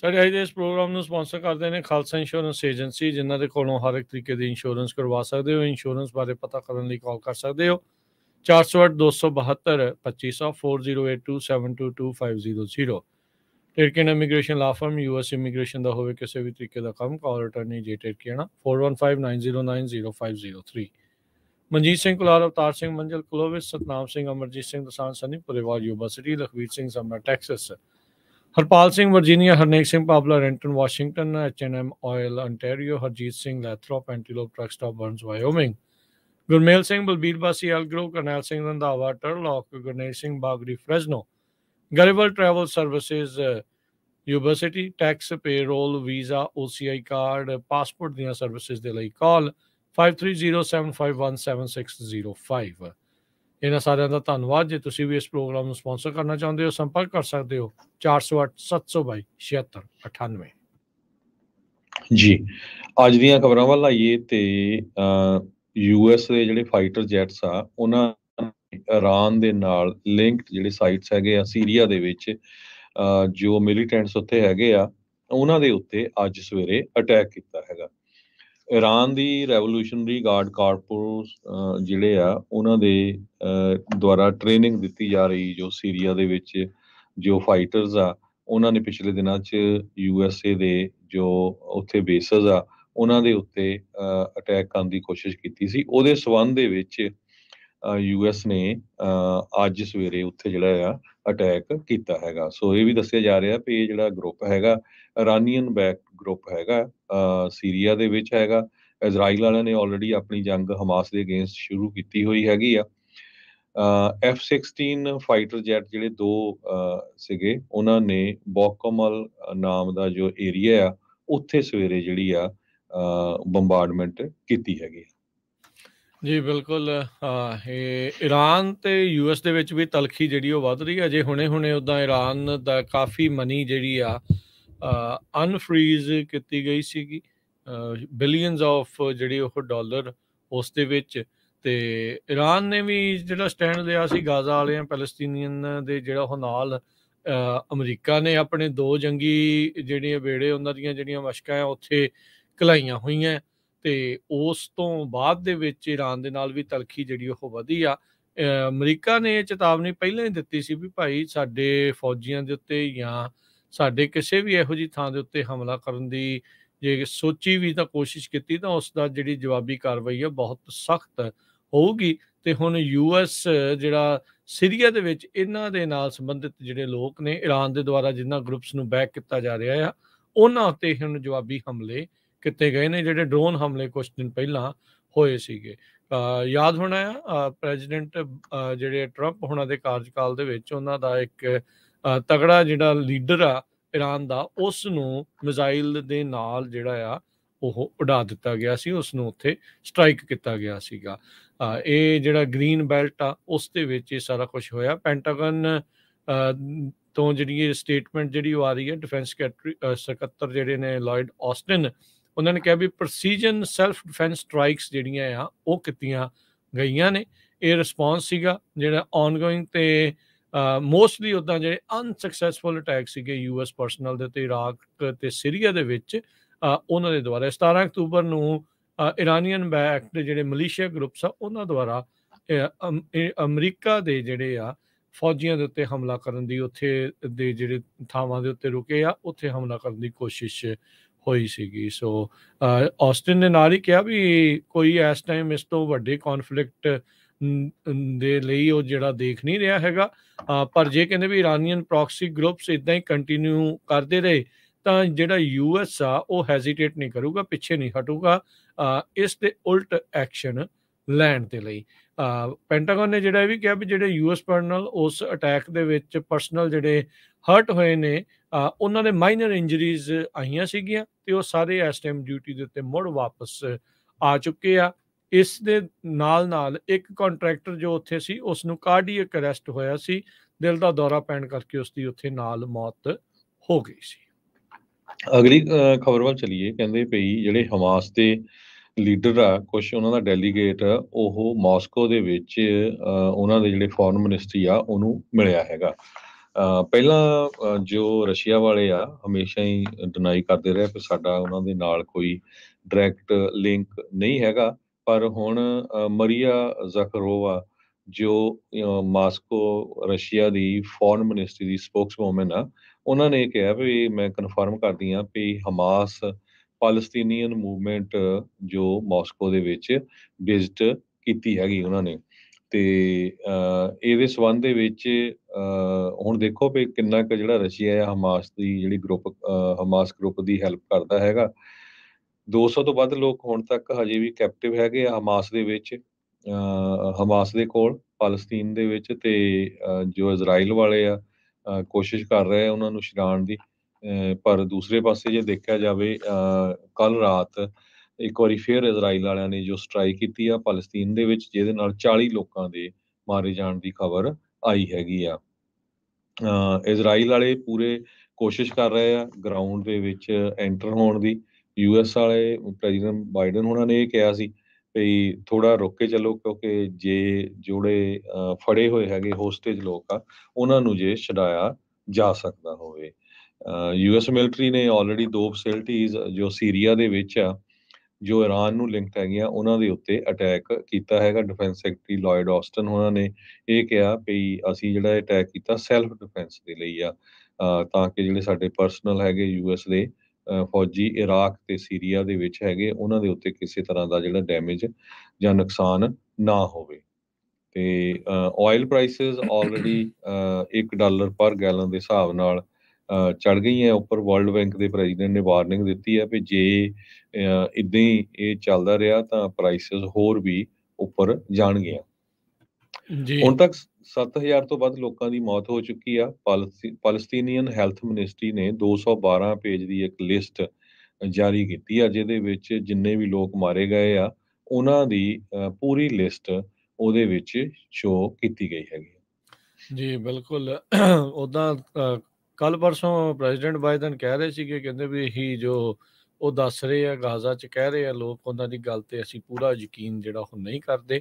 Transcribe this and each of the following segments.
ਸਾਡੇ ਅੱਜ ਦੇ ਇਸ ਪ੍ਰੋਗਰਾਮ ਨੂੰ ਸਪਾਂਸਰ ਕਰਦੇ ਨੇ ਖਾਲਸਾ ਇੰਸ਼ੋਰੈਂਸ ਏਜੰਸੀ ਜਿਨ੍ਹਾਂ ਦੇ ਕੋਲੋਂ ਹਰ ਇੱਕ ਤਰੀਕੇ ਦੀ ਇੰਸ਼ੋਰੈਂਸ ਕਰਵਾ ਸਕਦੇ ਹੋ ਇੰਸ਼ੋਰੈਂਸ ਬਾਰੇ ਪਤਾ ਕਰਨ ਲਈ ਕਾਲ ਕਰ ਸਕਦੇ ਹੋ 4082722500 ਟਿਰਕਨ immigration law firm US immigration ਦਾ ਹੋਵੇ ਕਿਸੇ ਵੀ ਤਰੀਕੇ ਦਾ ਕੰਮ ਕਾਲ ਅਟਾਰਨੀ ਜੇ ਟਿਰਕਣਾ 4159090503 ਮਨਜੀਤ ਸਿੰਘ ਕੁਲਾਰ ਅਵਤਾਰ ਸਿੰਘ ਮੰਜਲ ਕੁਲੋਵਿਸ ਸਤਨਾਮ ਸਿੰਘ ਅਮਰਜੀਤ ਸਿੰਘ ਦਸਾਨ ਸਨੀ ਪਰਿਵਾਰ Yuba Lakhvir Singh Samana Texas Harpal Singh Virginia Harnek Singh Pabla Renton Washington H N M oil Ontario Harjit Singh Lathrop Antelope truck stop Burns Wyoming Gurmel Singh Balbir Bassi ਅਲਗਰੋ Karnail Singh Randhawa Turlock Gurnesh Singh Bagri Fresno Grewal travel services university tax payroll visa OCI card passport ਦੀਆਂ ਸਰਵਿਸਿਜ਼ ਦੇ ਲਈ ਕਾਲ 5307517605 ਇਹਨਾਂ ਸਾਰਿਆਂ ਦਾ ਧੰਨਵਾਦ ਜੇ ਤੁਸੀਂ ਵੀ ਇਸ ਪ੍ਰੋਗਰਾਮ ਨੂੰ ਸਪਾਂਸਰ ਕਰਨਾ ਚਾਹੁੰਦੇ ਹੋ ਸੰਪਰਕ ਕਰ ਸਕਦੇ ਹੋ 408 722 ਜੀ ਅੱਜ ਦੀਆਂ ਖਬਰਾਂ ਵੱਲ ਆਈਏ ਤੇ ਯੂ ਐਸ ਦੇ ਜਿਹੜੇ ਫਾਈਟਰ ਜੈਟਸ ਆ ਉਹਨਾਂ ਇਰਾਨ ਦੇ ਨਾਲ ਲਿੰਕਡ ਜਿਹੜੇ ਸਾਈਟਸ ਹੈਗੇ ਆ ਸੀਰੀਆ ਦੇ ਵਿੱਚ ਜੋ ਮਿਲੀਟੈਂਟਸ ਉੱਥੇ ਹੈਗੇ ਆ ਉਹਨਾਂ ਦੇ ਉੱਤੇ ਅੱਜ ਸਵੇਰੇ ਅਟੈਕ ਕੀਤਾ ਹੈਗਾ ਈਰਾਨ ਦੀ ਰੈਵੋਲੂਸ਼ਨਰੀ ਗਾਰਡ ਕਾਰਪਸ ਜਿਹੜੇ ਆ ਉਹਨਾਂ ਦੇ ਦੁਆਰਾ ਟ੍ਰੇਨਿੰਗ ਦਿੱਤੀ ਜਾ ਰਹੀ ਜੋ ਸੀਰੀਆ ਦੇ ਵਿੱਚ ਜੋ ਫਾਈਟਰਸ ਆ ਉਹਨਾਂ ਨੇ ਪਿਛਲੇ ਦਿਨਾਂ 'ਚ ਯੂਐਸਏ ਦੇ ਜੋ ਉੱਥੇ ਬੇਸਸ ਆ ਉਹਨਾਂ ਦੇ ਉੱਤੇ ਅਟੈਕ ਕਰਨ ਦੀ ਕੋਸ਼ਿਸ਼ ਕੀਤੀ ਸੀ ਉਹਦੇ ਸਬੰਧ ਦੇ ਵਿੱਚ ਯੂਐਸ ਨੇ ਅੱਜ ਸਵੇਰੇ ਉੱਥੇ ਜਿਹੜਾ ਆ ਅਟੈਕ ਕੀਤਾ ਹੈਗਾ ਸੋ ਇਹ ਵੀ ਦੱਸਿਆ ਜਾ ਰਿਹਾ ਕਿ ਇਹ ਜਿਹੜਾ ਗਰੁੱਪ ਹੈਗਾ ਇਰਾਨੀਅਨ ਬੈਕ ਗਰੁੱਪ ਹੈਗਾ ਸੀਰੀਆ ਦੇ ਵਿੱਚ ਹੈਗਾ ਇਜ਼ਰਾਈਲ ਵਾਲਿਆਂ ਨੇ ਆਲਰੇਡੀ ਆਪਣੀ ਜੰਗ ਹਮਾਸ ਦੇ ਅਗੇਂਸਟ ਸ਼ੁਰੂ ਕੀਤੀ ਹੋਈ ਹੈਗੀ ਆ F16 ਫਾਈਟਰ ਜੈਟ ਜਿਹੜੇ ਦੋ ਸੀਗੇ ਉਹਨਾਂ ਨੇ ਬੋਕਮਲ ਨਾਮ ਦਾ ਜੋ ਏਰੀਆ ਆ ਉੱਥੇ ਸਵੇਰੇ ਜਿਹੜੀ ਆ ਬੰਬਾਰਡਮੈਂਟ ਕੀਤੀ ਹੈਗੀ ਜੀ ਬਿਲਕੁਲ ਇਹ ਈਰਾਨ ਤੇ ਯੂਐਸ ਦੇ ਵਿੱਚ ਵੀ ਤਲਖੀ ਜਿਹੜੀ ਉਹ ਵੱਧ ਰਹੀ ਹੈ ਜੇ ਹੁਣੇ-ਹੁਣੇ ਉਦਾਂ ਈਰਾਨ ਦਾ ਕਾਫੀ ਮਨੀ ਜਿਹੜੀ ਆ ਅਨਫ੍ਰੀਜ਼ ਕੀਤੀ ਗਈ ਸੀਗੀ ਬਿਲੀਅਨਸ ਆਫ ਜਿਹੜੀ ਉਹ ਡਾਲਰ ਉਸ ਦੇ ਵਿੱਚ ਤੇ ਈਰਾਨ ਨੇ ਵੀ ਜਿਹੜਾ ਸਟੈਂਡ ਲਿਆ ਸੀ ਗਾਜ਼ਾ ਵਾਲਿਆਂ ਪੈਲਸਟੀਨੀਅਨ ਦੇ ਜਿਹੜਾ ਉਹ ਨਾਲ ਅਮਰੀਕਾ ਨੇ ਆਪਣੇ ਦੋ ਜੰਗੀ ਜਿਹੜੇ ਵੇੜੇ ਉਹਨਾਂ ਦੀਆਂ ਜਿਹੜੀਆਂ ਮਸ਼ਕਾਂ ਉੱਥੇ ਕਲਾਈਆਂ ਹੋਈਆਂ ਤੇ ਉਸ ਤੋਂ ਬਾਅਦ ਦੇ ਵਿੱਚ ਈਰਾਨ ਦੇ ਨਾਲ ਵੀ ਤਲਖੀ ਜਿਹੜੀ ਉਹ ਵਧੀ ਆ ਅਮਰੀਕਾ ਨੇ ਚੇਤਾਵਨੀ ਪਹਿਲਾਂ ਹੀ ਦਿੱਤੀ ਸੀ ਵੀ ਭਾਈ ਸਾਡੇ ਫੌਜੀਆਂ ਦੇ ਉੱਤੇ ਜਾਂ ਸਾਡੇ ਕਿਸੇ ਵੀ ਇਹੋ ਜੀ ਥਾਂ ਦੇ ਉੱਤੇ ਹਮਲਾ ਕਰਨ ਦੀ ਜੇ ਸੋਚੀ ਵੀ ਤਾਂ ਕੋਸ਼ਿਸ਼ ਕੀਤੀ ਤਾਂ ਉਸ ਦਾ ਜਿਹੜੀ ਜਵਾਬੀ ਕਾਰਵਾਈ ਹੈ ਬਹੁਤ ਸਖਤ ਹੋਊਗੀ ਤੇ ਹੁਣ ਯੂਐਸ ਜਿਹੜਾ ਸੀਰੀਆ ਦੇ ਵਿੱਚ ਇਹਨਾਂ ਦੇ ਨਾਲ ਸੰਬੰਧਿਤ ਜਿਹੜੇ ਲੋਕ ਨੇ ਈਰਾਨ ਦੇ ਦੁਆਰਾ ਜਿੰਨਾ ਗਰੁੱਪਸ ਨੂੰ ਬੈਕ ਕੀਤਾ ਜਾ ਰਿਹਾ ਆ ਉਹਨਾਂ ਉੱਤੇ ਹੁਣ ਜਵਾਬੀ ਹਮਲੇ ਕੀਤੇ ਗਏ ਨੇ ਜਿਹੜੇ ਡਰੋਨ ਹਮਲੇ ਕੁਝ ਦਿਨ ਪਹਿਲਾਂ ਹੋਏ ਸੀਗੇ ਯਾਦ ਹੋਣਾ ਹੈ ਪ੍ਰੈਜ਼ੀਡੈਂਟ ਜਿਹੜੇ ਟਰੰਪ ਹੁਣਾਂ ਦੇ ਕਾਰਜਕਾਲ ਦੇ ਵਿੱਚ ਉਹਨਾਂ ਦਾ ਇੱਕ ਤਗੜਾ ਜਿਹੜਾ ਲੀਡਰ ਆ ਈਰਾਨ ਦਾ ਉਸ ਨੂੰ ਮਿਜ਼ਾਈਲ ਦੇ ਨਾਲ ਜਿਹੜਾ ਆ ਉਹ ਉਡਾ ਦਿੱਤਾ ਗਿਆ ਸੀ ਉਸ ਨੂੰ ਉੱਥੇ ਸਟ੍ਰਾਈਕ ਕੀਤਾ ਗਿਆ ਸੀਗਾ ਇਹ ਜਿਹੜਾ ਗ੍ਰੀਨ ਬੈਲਟ ਆ ਉਸ ਦੇ ਵਿੱਚ ਇਹ ਸਾਰਾ ਕੁਝ ਹੋਇਆ ਪੈਂਟਾਗਨ ਤੋਂ ਜਿਹੜੀ ਸਟੇਟਮੈਂਟ ਜਿਹੜੀ ਆ ਰਹੀ ਹੈ ਡਿਫੈਂਸ ਸਕੱਤਰ ਜਿਹੜੇ ਨੇ ਲਾਇਡ ਆਸਟਨ ਉਹਨਾਂ ਨੇ ਕਿਹਾ ਵੀ ਪ੍ਰੀਸੀਜਨ ਸੈਲਫ ਡਿਫੈਂਸ ਸਟ੍ਰਾਈਕਸ ਜਿਹੜੀਆਂ ਆ ਉਹ ਕੀਤੀਆਂ ਗਈਆਂ ਨੇ ਇਹ ਰਿਸਪੌਂਸ ਸੀਗਾ ਜਿਹੜਾ ਆਨਗੋਇੰਗ ਤੇ ਮੋਸਟਲੀ ਉਦਾਂ ਜਿਹੜੇ ਅਨਸਕਸੈਸਫੁਲ ਅਟੈਕ ਸੀਗੇ ਯੂਐਸ ਪਰਸਨਲ ਦੇ ਤੇ ਇਰਾਕ ਤੇ ਸਰੀਆ ਦੇ ਵਿੱਚ ਉਹਨਾਂ ਦੇ ਦੁਆਰਾ 17 ਅਕਤੂਬਰ ਨੂੰ ਇਰਾਨੀਅਨ ਬੈਕਡ ਜਿਹੜੇ ਮਲੀਸ਼ੀਆ ਗਰੁੱਪਸ ਆ ਉਹਨਾਂ ਦੁਆਰਾ ਅਮਰੀਕਾ ਦੇ ਜਿਹੜੇ ਆ ਫੌਜੀਆਂ ਦੇ ਉੱਤੇ ਹਮਲਾ ਕਰਨ ਦੀ ਉੱਥੇ ਦੇ ਜਿਹੜੇ ਥਾਵਾਂ ਦੇ ਉੱਤੇ ਰੁਕੇ ਆ ਉੱਥੇ ਹਮਲਾ ਕਰਨ ਦੀ ਕੋਸ਼ਿਸ਼ ਹੋਈ ਸੀਗੀ ਸੋ ਆਸਟਿਨ ਨੇ ਨਾਲ ਹੀ ਕਿਹਾ ਵੀ ਕੋਈ ਇਸ ਟਾਈਮ ਇਸ ਤੋਂ ਵੱਡੇ ਕਨਫਲਿਕਟ ਦੇ ਲਈ ਉਹ ਜਿਹੜਾ ਦੇਖ ਨਹੀਂ ਰਿਹਾ ਹੈਗਾ ਪਰ ਜੇ ਕਹਿੰਦੇ ਵੀ ਇਰਾਨੀਅਨ ਪ੍ਰੌਕਸੀ ਗਰੁੱਪਸ ਇਦਾਂ ਹੀ ਕੰਟੀਨਿਊ ਕਰਦੇ ਰਹੇ ਤਾਂ ਜਿਹੜਾ ਯੂਐਸ ਆ ਉਹ ਹੈਜ਼ਿਟੇਟ ਨਹੀਂ ਕਰੂਗਾ ਪਿੱਛੇ ਨਹੀਂ ਹਟੂਗਾ ਇਸ ਦੇ ਉਲਟ ਐਕਸ਼ਨ ਲੈਣ ਦੇ ਲਈ ਪੈਂਟਾਗਨ ਨੇ ਜਿਹੜਾ ਇਹ ਵੀ ਕਿਹਾ ਵੀ ਜਿਹੜੇ ਯੂਐਸ ਪਰਸਨਲ ਉਸ ਅਟੈਕ ਦੇ ਵਿੱਚ ਪਰਸਨਲ ਜਿਹੜੇ ਹਰਟ ਹੋਏ ਨੇ ਉਹਨਾਂ ਦੇ ਮਾਈਨਰ ਇੰਜਰੀਜ਼ ਆਈਆਂ ਸੀਗੀਆਂ ਤੇ ਉਹ ਸਾਰੇ ਇਸ ਟਾਈਮ ਡਿਊਟੀ ਦੇ ਉੱਤੇ ਮੁੜ ਵਾਪਸ ਆ ਚੁੱਕੇ ਆ ਇਸ ਦੇ ਨਾਲ ਨਾਲ ਇੱਕ ਕੰਟਰੈਕਟਰ ਜੋ ਉੱਥੇ ਸੀ ਉਸ ਨੂੰ ਕਾਰਡੀਅਕ ਅਰੈਸਟ ਹੋਇਆ ਸੀ ਦਿਲ ਦਾ ਦੌਰਾ ਪੈਣ ਕਰਕੇ ਉਸ ਦੀ ਉੱਥੇ ਨਾਲ ਮੌਤ ਹੋ ਗਈ ਸੀ ਅਗਲੀ ਖਬਰ ਵੱਲ ਚਲੀਏ ਕਹਿੰਦੇ ਪਈ ਜਿਹੜੇ ਹਮਾਸ ਦੇ ਲੀਡਰ ਆ ਕੁਝ ਉਹਨਾਂ ਦਾ ਡੈਲੀਗੇਟ ਉਹ ਮਾਸਕੋ ਦੇ ਵਿੱਚ ਉਹਨਾਂ ਦੇ ਜਿਹੜੇ ਫੋਰਨ ਮਿਨਿਸਟਰੀ ਆ ਉਹਨੂੰ ਮਿਲਿਆ ਹੈਗਾ ਪਹਿਲਾਂ ਜੋ ਰਸ਼ੀਆ ਵਾਲੇ ਆ ਹਮੇਸ਼ਾ ਹੀ ਡਿਨਾਈ ਕਰਦੇ ਰਹੇ ਕਿ ਸਾਡਾ ਉਹਨਾਂ ਦੇ ਨਾਲ ਕੋਈ ਡਾਇਰੈਕਟ ਲਿੰਕ ਨਹੀਂ ਹੈਗਾ ਪਰ ਹੁਣ ਮਰੀਆ ਜ਼ਖਰੋਵਾ ਜੋ ਮਾਸਕੋ ਰਸ਼ੀਆ ਦੀ ਫੋਰਨ ਮਿਨਿਸਟਰੀ ਦੀ ਸਪੋਕਸਵੂਮਨ ਆ ਉਹਨਾਂ ਨੇ ਕਿਹਾ ਵੀ ਮੈਂ ਕਨਫਰਮ ਕਰਦੀ ਆ ਕਿ ਹਮਾਸ ਪਾਲਸਤੀਨੀਅਨ ਮੂਵਮੈਂਟ ਜੋ ਮਾਸਕੋ ਦੇ ਵਿੱਚ ਵਿਜ਼ਿਟ ਕੀਤੀ ਹੈਗੀ ਉਹਨਾਂ ਨੇ ਤੇ ਇਹਦੇ ਸਬੰਧ ਦੇ ਵਿੱਚ ਹੁਣ ਦੇਖੋ ਵੀ ਕਿੰਨਾ ਕੁ ਜਿਹੜਾ ਰਸ਼ੀਆ ਆ ਹਮਾਸ ਦੀ ਜਿਹੜੀ ਗਰੁੱਪ ਹਮਾਸ ਗਰੁੱਪ ਦੀ ਹੈਲਪ ਕਰਦਾ ਹੈਗਾ 200 ਤੋਂ ਵੱਧ ਲੋਕ ਹੁਣ ਤੱਕ ਹਜੇ ਵੀ ਕੈਪਟਿਵ ਹੈਗੇ ਆ ਹਮਾਸ ਦੇ ਵਿੱਚ ਹਮਾਸ ਦੇ ਕੋਲ ਫਲਸਤੀਨ ਦੇ ਵਿੱਚ ਤੇ ਜੋ ਇਜ਼ਰਾਈਲ ਵਾਲੇ ਆ ਕੋਸ਼ਿਸ਼ ਕਰ ਰਹੇ ਆ ਉਹਨਾਂ ਨੂੰ ਛਡਾਣ ਦੀ ਪਰ ਦੂਸਰੇ ਪਾਸੇ ਜੇ ਦੇਖਿਆ ਜਾਵੇ ਕੱਲ ਰਾਤ ਇੱਕ ਵਾਰੀ ਫੇਰ ਇਜ਼ਰਾਈਲ ਵਾਲਿਆਂ ਨੇ ਜੋ ਸਟ੍ਰਾਈਕ ਕੀਤੀ ਆ ਫਲਸਤੀਨ ਦੇ ਵਿੱਚ ਜਿਹਦੇ ਨਾਲ 40 ਲੋਕਾਂ ਦੇ ਮਾਰੇ ਜਾਣ ਦੀ ਖਬਰ ਆਈ ਹੈਗੀ ਆ ਇਜ਼ਰਾਈਲ ਵਾਲੇ ਪੂਰੇ ਕੋਸ਼ਿਸ਼ ਕਰ ਰਹੇ ਆ ਗਰਾਊਂਡ ਦੇ ਵਿੱਚ ਐਂਟਰ ਹੋਣ ਦੀ ਯੂਐਸ ਵਾਲੇ ਪ੍ਰੈਜ਼ੀਡੈਂਟ ਬਾਈਡਨ ਉਹਨਾਂ ਨੇ ਇਹ ਕਿਹਾ ਸੀ ਵੀ ਥੋੜਾ ਰੁੱਕ ਕੇ ਚੱਲੋ ਕਿਉਂਕਿ ਜੇ ਜੋੜੇ ਫੜੇ ਹੋਏ ਹੈਗੇ ਹੋਸਟੇਜ ਲੋਕ ਆ ਉਹਨਾਂ ਨੂੰ ਜੇ ਛਡਾਇਆ ਜਾ ਸਕਦਾ ਹੋਵੇ ਯੂਐਸ ਮਿਲਟਰੀ ਨੇ ਆਲਰੇਡੀ ਦੋ ਫੈਸਿਲਿਟੀਆਂ ਜੋ ਸੀਰੀਆ ਦੇ ਵਿੱਚ ਆ ਜੋ ਇਰਾਨ ਨੂੰ ਲਿੰਕਡ ਹੈਗੀਆਂ ਉਹਨਾਂ ਦੇ ਉੱਤੇ ਅਟੈਕ ਕੀਤਾ ਹੈਗਾ ਡਿਫੈਂਸ ਸੈਕਟਰੀ ਲਾਇਡ ਆਸਟਨ ਉਹਨਾਂ ਨੇ ਇਹ ਕਿਹਾ ਵੀ ਅਸੀਂ ਜਿਹੜਾ ਅਟੈਕ ਕੀਤਾ ਸੈਲਫ ਡਿਫੈਂਸ ਦੇ ਲਈ ਆ ਤਾਂ ਕਿ ਜਿਹੜੇ ਸਾਡੇ ਪਰਸਨਲ ਹੈਗੇ ਯੂਐਸ ਦੇ ਫੌਜੀ ਇਰਾਕ ਤੇ ਸੀਰੀਆ ਦੇ ਵਿੱਚ ਹੈਗੇ ਉਹਨਾਂ ਦੇ ਉੱਤੇ ਕਿਸੇ ਤਰ੍ਹਾਂ ਦਾ ਜਿਹੜਾ ਡੈਮੇਜ ਜਾਂ ਨੁਕਸਾਨ ਨਾ ਹੋਵੇ ਤੇ ਆਇਲ ਪ੍ਰਾਈਸਸ ਆਲਰੇਡੀ 1 ਡਾਲਰ ਪਰ ਗੈਲਨ ਦੇ ਹਿਸਾਬ ਨਾਲ ਚੜ ਗਈ ਹੈ ਉੱਪਰ ਵਰਲਡ ਬੈਂਕ ਦੇ ਪ੍ਰੈਜ਼ੀਡੈਂਟ ਨੇ ਵਾਰਨਿੰਗ ਦਿੱਤੀ ਹੈ ਕਿ ਜੇ ਇਦਾਂ ਹੀ ਇਹ ਚੱਲਦਾ ਰਿਹਾ ਤਾਂ ਪ੍ਰਾਈਸਸ ਹੋਰ ਵੀ ਉੱਪਰ ਜਾਣਗੀਆਂ ਜੀ ਹੁਣ ਤੱਕ 7000 ਤੋਂ ਵੱਧ ਲੋਕਾਂ ਦੀ ਮੌਤ ਹੋ ਚੁੱਕੀ ਆ ਪਾਲਸਤੀਨੀਅਨ ਹੈਲਥ ਮਿਨਿਸਟਰੀ ਨੇ 212 ਪੇਜ ਦੀ ਇੱਕ ਲਿਸਟ ਜਾਰੀ ਕੀਤੀ ਆ ਜਿਹਦੇ ਵਿੱਚ ਜਿੰਨੇ ਵੀ ਲੋਕ ਮਾਰੇ ਗਏ ਆ ਉਹਨਾਂ ਦੀ ਪੂਰੀ ਲਿਸਟ ਉਹਦੇ ਵਿੱਚ ਸ਼ੋ ਕੀਤੀ ਗਈ ਹੈਗੀ ਜੀ ਬਿਲਕੁਲ ਉਦਾਂ ਕੱਲ ਪਰਸੋਂ ਪ੍ਰੈਜ਼ੀਡੈਂਟ ਬਾਈਡਨ ਕਹਿ ਰਹੇ ਸੀ ਕਿ ਕਹਿੰਦੇ ਵੀ ਇਹੀ ਜੋ ਉਹ ਦੱਸ ਰਹੇ ਆ ਗਾਜ਼ਾ ਚ ਕਹਿ ਰਹੇ ਆ ਲੋਕ ਉਹਨਾਂ ਦੀ ਗੱਲ ਤੇ ਅਸੀਂ ਪੂਰਾ ਯਕੀਨ ਜਿਹੜਾ ਉਹ ਨਹੀਂ ਕਰਦੇ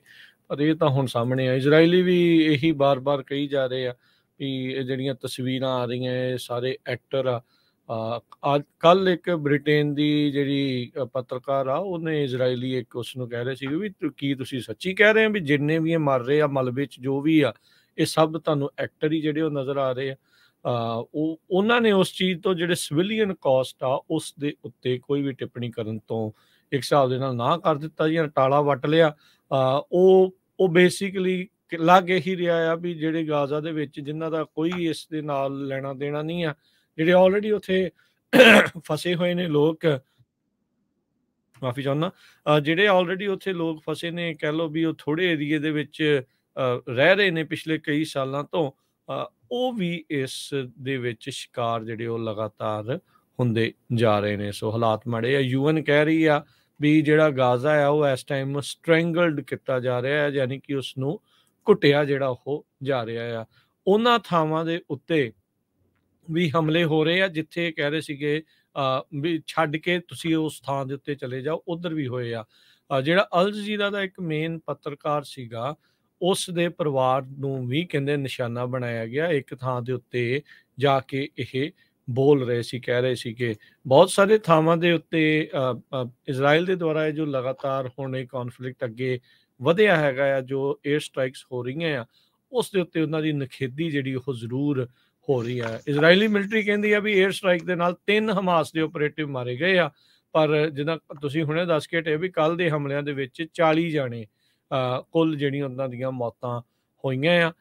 ਪਰ ਇਹ ਤਾਂ ਹੁਣ ਸਾਹਮਣੇ ਆ ਇਜ਼ਰਾਈਲੀ ਵੀ ਇਹੀ ਬਾਰ-ਬਾਰ ਕਹੀ ਜਾ ਰਹੇ ਆ ਵੀ ਇਹ ਜਿਹੜੀਆਂ ਤਸਵੀਰਾਂ ਆ ਰਹੀਆਂ ਇਹ ਸਾਰੇ ਐਕਟਰ ਆ ਅੱਜ ਕੱਲ ਇੱਕ ਬ੍ਰਿਟੇਨ ਦੀ ਜਿਹੜੀ ਪੱਤਰਕਾਰ ਆ ਉਹਨੇ ਇਜ਼ਰਾਈਲੀ ਇੱਕ ਉਸ ਨੂੰ ਕਹਿ ਰਹੇ ਸੀ ਵੀ ਕੀ ਤੁਸੀਂ ਸੱਚੀ ਕਹਿ ਰਹੇ ਹੋ ਵੀ ਜਿੰਨੇ ਵੀ ਇਹ ਮਰ ਰਹੇ ਆ ਮਲਬੇ 'ਚ ਜੋ ਵੀ ਆ ਇਹ ਸਭ ਤੁਹਾਨੂੰ ਐਕਟਰ ਹੀ ਜਿਹੜੇ ਉਹ ਨਜ਼ਰ ਆ ਰਹੇ ਆ ਉਹ ਉਹਨਾਂ ਨੇ ਉਸ ਚੀਜ਼ ਤੋਂ ਜਿਹੜੇ ਸਿਵਿਲੀਅਨ ਕਾਸਟ ਆ ਉਸ ਦੇ ਉੱਤੇ ਕੋਈ ਵੀ ਟਿੱਪਣੀ ਕਰਨ ਤੋਂ ਇੱਕ ਹਿਸਾਬ ਦੇ ਨਾਲ ਨਾ ਕਰ ਦਿੱਤਾ ਜਾਂ ਟਾਲਾ ਵੱਟ ਲਿਆ ਉਹ ਉਹ ਬੇਸਿਕਲੀ ਲੱਗ ਹੀ ਰਿਹਾ ਆ ਵੀ ਜਿਹੜੇ ਗਾਜ਼ਾ ਦੇ ਵਿੱਚ ਜਿਨ੍ਹਾਂ ਦਾ ਕੋਈ ਇਸ ਦੇ ਨਾਲ ਲੈਣਾ ਦੇਣਾ ਨਹੀਂ ਆ ਜਿਹੜੇ ਆਲਰੇਡੀ ਉਥੇ ਫਸੇ ਹੋਏ ਨੇ ਲੋਕ ਮਾਫੀ ਚਾਹੁੰਦਾ ਜਿਹੜੇ ਆਲਰੇਡੀ ਉਥੇ ਲੋਕ ਫਸੇ ਨੇ ਕਹਿ ਲੋ ਵੀ ਉਹ ਥੋੜੇ ਏਰੀਏ ਦੇ ਵਿੱਚ ਰਹਿ ਰਹੇ ਨੇ ਪਿਛਲੇ ਕਈ ਸਾਲਾਂ ਤੋਂ ਉਹ ਵੀ ਇਸ ਦੇ ਵਿੱਚ ਸ਼ਿਕਾਰ ਜਿਹੜੇ ਉਹ ਲਗਾਤਾਰ ਹੁੰਦੇ ਜਾ ਰਹੇ ਨੇ ਸੋ ਹਾਲਾਤ ਮੜੇ ਆ ਯੂਐਨ ਕਹਿ ਰਹੀ ਆ ਵੀ ਜਿਹੜਾ ਗਾਜ਼ਾ ਆ ਉਹ ਇਸ ਟਾਈਮ ਸਟ੍ਰੈਂਗਲਡ ਕੀਤਾ ਜਾ ਰਿਹਾ ਹੈ ਯਾਨੀ ਕਿ ਉਸ ਨੂੰ ਘੁੱਟਿਆ ਜਿਹੜਾ ਉਹ ਜਾ ਰਿਹਾ ਆ ਉਹਨਾਂ ਥਾਵਾਂ ਦੇ ਉੱਤੇ ਵੀ ਹਮਲੇ ਹੋ ਰਹੇ ਆ ਜਿੱਥੇ ਕਹਿ ਰਹੇ ਸੀਗੇ ਵੀ ਛੱਡ ਕੇ ਤੁਸੀਂ ਉਸ ਥਾਂ ਦੇ ਉੱਤੇ ਚਲੇ ਜਾਓ ਉਧਰ ਵੀ ਹੋਏ ਆ ਜਿਹੜਾ ਅਲ ਜਜ਼ੀਰਾ ਦਾ ਇੱਕ ਮੇਨ ਪੱਤਰਕਾਰ ਸੀਗਾ ਉਸ ਦੇ ਪਰਿਵਾਰ ਨੂੰ ਵੀ ਕਹਿੰਦੇ ਨਿਸ਼ਾਨਾ ਬਣਾਇਆ ਗਿਆ ਇੱਕ ਥਾਂ ਦੇ ਉੱਤੇ ਜਾ ਕੇ ਇਹ ਬੋਲ ਰਹੇ ਸੀ ਕਹਿ ਰਹੇ ਸੀ ਕਿ ਬਹੁਤ ਸਾਰੇ ਥਾਵਾਂ ਦੇ ਉੱਤੇ ਇਜ਼ਰਾਈਲ ਦੇ ਦੁਆਰਾ ਇਹ ਜੋ ਲਗਾਤਾਰ ਹੋਣੇ ਕਨਫਲਿਕਟ ਅੱਗੇ ਵਧਿਆ ਹੈਗਾ ਆ ਜੋ 에어 ਸਟ੍ਰਾਈਕਸ ਹੋ ਰਹੀਆਂ ਆ ਉਸ ਦੇ ਉੱਤੇ ਉਹਨਾਂ ਦੀ ਨਖੇਦੀ ਜਿਹੜੀ ਉਹ ਜ਼ਰੂਰ ਹੋ ਰਹੀ ਆ ਇਜ਼ਰਾਈਲੀ ਮਿਲਟਰੀ ਕਹਿੰਦੀ ਆ ਵੀ 에어 ਸਟ੍ਰਾਈਕ ਦੇ ਨਾਲ ਤਿੰਨ ਹਮਾਸ ਦੇ ਆਪਰੇਟਿਵ ਮਾਰੇ ਗਏ ਆ ਪਰ ਜਿੱਦਾਂ ਤੁਸੀਂ ਹੁਣੇ ਦੱਸ ਕੇ ਟੇ ਵੀ ਕੱਲ ਦੇ ਹਮਲਿਆਂ ਦੇ ਵਿੱਚ 40 ਜਾਣੇ ਕੁੱਲ ਜਿਹੜੀਆਂ ਉਹਨਾਂ ਦੀਆਂ ਮੌਤਾਂ ਹੋਈਆਂ ਆ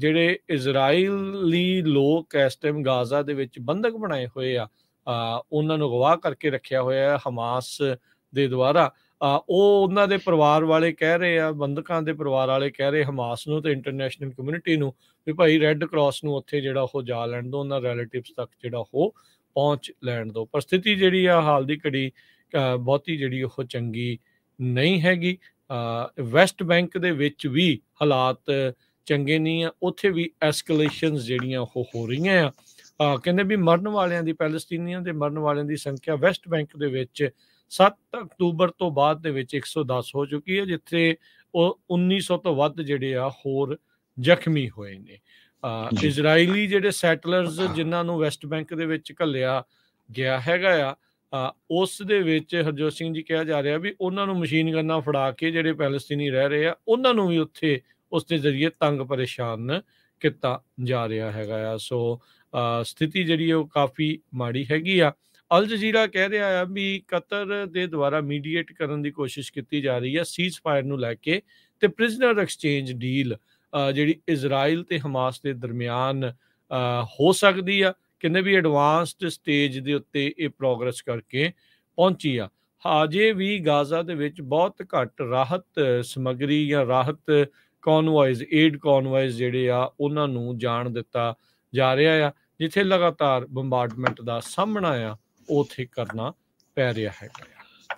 ਜਿਹੜੇ ਇਜ਼ਰਾਈਲੀ ਲੋਕ ਇਸ ਟਾਈਮ ਗਾਜ਼ਾ ਦੇ ਵਿੱਚ ਬੰਦਕ ਬਣਾਏ ਹੋਏ ਆ ਉਹਨਾਂ ਨੂੰ ਗਵਾਹ ਕਰਕੇ ਰੱਖਿਆ ਹੋਇਆ ਹੈ ਹਮਾਸ ਦੇ ਦੁਆਰਾ ਉਹ ਉਹਨਾਂ ਦੇ ਪਰਿਵਾਰ ਵਾਲੇ ਕਹਿ ਰਹੇ ਆ ਬੰਦਕਾਂ ਦੇ ਪਰਿਵਾਰ ਵਾਲੇ ਕਹਿ ਰਹੇ ਹਮਾਸ ਨੂੰ ਤੇ ਇੰਟਰਨੈਸ਼ਨਲ ਕਮਿਊਨਿਟੀ ਨੂੰ ਵੀ ਭਾਈ ਰੈੱਡ ਕਰਾਸ ਨੂੰ ਉੱਥੇ ਜਿਹੜਾ ਉਹ ਜਾ ਲੈਣ ਦੋ ਉਹਨਾਂ ਰਿਲੇਟਿਵਸ ਤੱਕ ਜਿਹੜਾ ਉਹ ਪਹੁੰਚ ਲੈਣ ਦੋ ਪਰ ਸਥਿਤੀ ਜਿਹੜੀ ਆ ਹਾਲ ਦੀ ਘੜੀ ਬਹੁਤੀ ਜਿਹੜੀ ਉਹ ਚੰਗੀ ਨਹੀਂ ਹੈਗੀ ਵੈਸਟ ਬੈਂਕ ਦੇ ਵਿੱਚ ਵੀ ਹਾਲਾਤ ਚੰਗੇ ਨਹੀਂ ਆ ਉੱਥੇ ਵੀ ਐਸਕੇਲੇਸ਼ਨਸ ਜਿਹੜੀਆਂ ਉਹ ਹੋ ਰਹੀਆਂ ਆ ਕਹਿੰਦੇ ਵੀ ਮਰਨ ਵਾਲਿਆਂ ਦੀ ਪੈਲਸਤੀਨੀਆਂ ਦੇ ਮਰਨ ਵਾਲਿਆਂ ਦੀ ਸੰਖਿਆ ਵੈਸਟ ਬੈਂਕ ਦੇ ਵਿੱਚ 7 ਅਕਤੂਬਰ ਤੋਂ ਬਾਅਦ ਦੇ ਵਿੱਚ 110 ਹੋ ਚੁੱਕੀ ਹੈ ਜਿੱਥੇ ਉਹ 1900 ਤੋਂ ਵੱਧ ਜਿਹੜੇ ਆ ਹੋਰ ਜ਼ਖਮੀ ਹੋਏ ਨੇ ਇਜ਼ਰਾਈਲੀ ਜਿਹੜੇ ਸੈਟਲਰਸ ਜਿਨ੍ਹਾਂ ਨੂੰ ਵੈਸਟ ਬੈਂਕ ਦੇ ਵਿੱਚ ਘੱਲਿਆ ਗਿਆ ਹੈਗਾ ਆ ਉਸ ਦੇ ਵਿੱਚ ਹਰਜੋਤ ਸਿੰਘ ਜੀ ਕਿਹਾ ਜਾ ਰਿਹਾ ਵੀ ਉਹਨਾਂ ਨੂੰ ਮਸ਼ੀਨ ਗੰਨਾ ਫੜਾ ਕੇ ਜਿਹੜੇ ਪੈਲਸਤੀਨੀ ਰਹਿ ਰਹੇ ਆ ਉਹਨਾਂ ਨੂੰ ਵੀ ਉੱਥੇ ਉਸ ਦੇ ਜ਼ਰੀਏ ਤੰਗ ਪਰੇਸ਼ਾਨ ਕੀਤਾ ਜਾ ਰਿਹਾ ਹੈਗਾ ਆ ਸੋ ਸਥਿਤੀ ਜਿਹੜੀ ਉਹ ਕਾਫੀ ਮਾੜੀ ਹੈਗੀ ਆ ਅਲ ਜਜ਼ੀਰਾ ਕਹਿ ਰਿਹਾ ਆ ਵੀ ਕਤਰ ਦੇ ਦੁਆਰਾ ਮੀਡੀਏਟ ਕਰਨ ਦੀ ਕੋਸ਼ਿਸ਼ ਕੀਤੀ ਜਾ ਰਹੀ ਆ ਸੀਜ਼ ਫਾਇਰ ਨੂੰ ਲੈ ਕੇ ਤੇ ਪ੍ਰਿਜ਼ਨਰ ਐਕਸਚੇਂਜ ਡੀਲ ਜਿਹੜੀ ਇਜ਼ਰਾਈਲ ਤੇ ਹਮਾਸ ਦੇ ਦਰਮਿਆਨ ਹੋ ਸਕਦੀ ਆ ਕਿੰਨੇ ਵੀ ਐਡਵਾਂਸਡ ਸਟੇਜ ਦੇ ਉੱਤੇ ਇਹ ਪ੍ਰੋਗਰੈਸ ਕਰਕੇ ਪਹੁੰਚੀ ਆ ਹਾਜੇ ਵੀ ਗਾਜ਼ਾ ਦੇ ਵਿੱਚ ਬਹੁਤ ਘੱਟ ਰਾਹਤ ਸਮਗਰੀ ਜਾਂ ਰਾਹਤ ਕਨਵੋਇਜ਼ ਏਡ ਕਨਵੋਇਜ਼ ਜਿਹੜੇ ਆ ਉਹਨਾਂ ਨੂੰ ਜਾਣ ਦਿੱਤਾ ਜਾ ਰਿਹਾ ਆ ਜਿੱਥੇ ਲਗਾਤਾਰ ਬੰਬਾਰਡਮੈਂਟ ਦਾ ਸਾਹਮਣਾ ਆ ਉਥੇ ਕਰਨਾ ਪੈ ਰਿਹਾ ਹੈ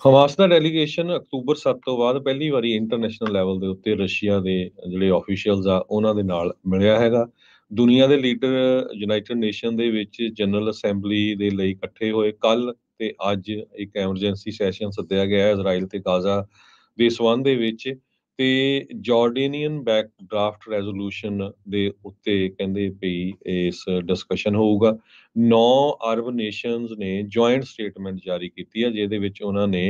ਹਮਾਸ ਦਾ ਡੈਲੀਗੇਸ਼ਨ ਅਕਤੂਬਰ 7 ਤੋਂ ਬਾਅਦ ਪਹਿਲੀ ਵਾਰੀ ਇੰਟਰਨੈਸ਼ਨਲ ਲੈਵਲ ਦੇ ਉੱਤੇ ਰਸ਼ੀਆ ਦੇ ਜਿਹੜੇ ਆਫੀਸ਼ੀਅਲਸ ਆ ਉਹਨਾਂ ਦੇ ਨਾਲ ਮਿਲਿਆ ਹੈਗਾ ਦੁਨੀਆ ਦੇ ਲੀਡਰ ਯੂਨਾਈਟਿਡ ਨੇਸ਼ਨ ਦੇ ਵਿੱਚ ਜਨਰਲ ਅਸੈਂਬਲੀ ਦੇ ਲਈ ਇਕੱਠੇ ਹੋਏ ਕੱਲ ਤੇ ਅੱਜ ਇੱਕ ਐਮਰਜੈਂਸੀ ਸੈਸ਼ਨ ਸੱਦਿਆ ਗਿਆ ਹੈ ਇਜ਼ਰਾਈਲ ਤੇ ਗਾਜ਼ਾ ਦੇ ਸਬੰਧ ਦੇ ਵਿੱਚ ਤੇ ਜਾਰਡੇਨੀਅਨ ਬੈਕ ਡਰਾਫਟ ਰੈਜ਼ੋਲੂਸ਼ਨ ਦੇ ਉੱਤੇ ਕਹਿੰਦੇ ਪਈ ਇਸ ਡਿਸਕਸ਼ਨ ਹੋਊਗਾ 9 ਅਰਬ ਨੇਸ਼ਨਸ ਨੇ ਜੁਆਇੰਟ ਸਟੇਟਮੈਂਟ ਜਾਰੀ ਕੀਤੀ ਹੈ ਜਿਹਦੇ ਵਿੱਚ ਉਹਨਾਂ ਨੇ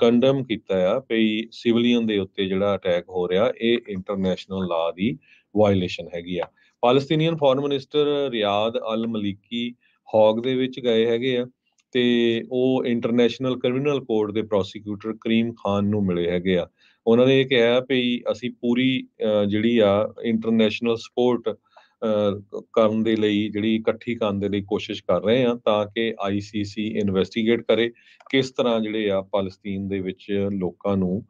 ਕੰਡਮ ਕੀਤਾ ਆ ਪਈ ਸਿਵਲੀਅਨ ਦੇ ਉੱਤੇ ਜਿਹੜਾ ਅਟੈਕ ਹੋ ਰਿਹਾ ਇਹ ਇੰਟਰਨੈਸ਼ਨਲ ਲਾ ਦੀ ਵਾਇਲੇਸ਼ਨ ਹੈਗੀ ਆ ਪਾਲਸਤੀਨੀਅਨ ਫੋਰਨ ਮਿਨਿਸਟਰ ਰਿਆਦ ਅਲ ਮਲੀਕੀ ਹੌਗ ਦੇ ਵਿੱਚ ਗਏ ਹੈਗੇ ਆ ਤੇ ਉਹ ਇੰਟਰਨੈਸ਼ਨਲ ਕ੍ਰਿਮੀਨਲ ਕੋਰਟ ਦੇ ਪ੍ਰੋਸੀਕਿਊਟਰ ਕਰੀਮ ਖਾਨ ਨੂੰ ਮਿਲੇ ਹੈਗੇ ਆ ਉਹਨਾਂ ਨੇ ਇਹ ਕਿਹਾ ਵੀ ਅਸੀਂ ਪੂਰੀ ਜਿਹੜੀ ਆ ਇੰਟਰਨੈਸ਼ਨਲ ਸਪੋਰਟ ਕਰਨ ਦੇ ਲਈ ਜਿਹੜੀ ਇਕੱਠੀ ਕਰਨ ਦੇ ਲਈ ਕੋਸ਼ਿਸ਼ ਕਰ ਰਹੇ ਆ ਤਾਂ ਕਿ ਆਈਸੀਸੀ ਇਨਵੈਸਟੀਗੇਟ ਕਰੇ ਕਿਸ ਤਰ੍ਹਾਂ ਜਿਹੜੇ ਆ ਪਾਲਸਤੀਨ ਦੇ ਵਿੱਚ ਲੋਕਾਂ ਨੂੰ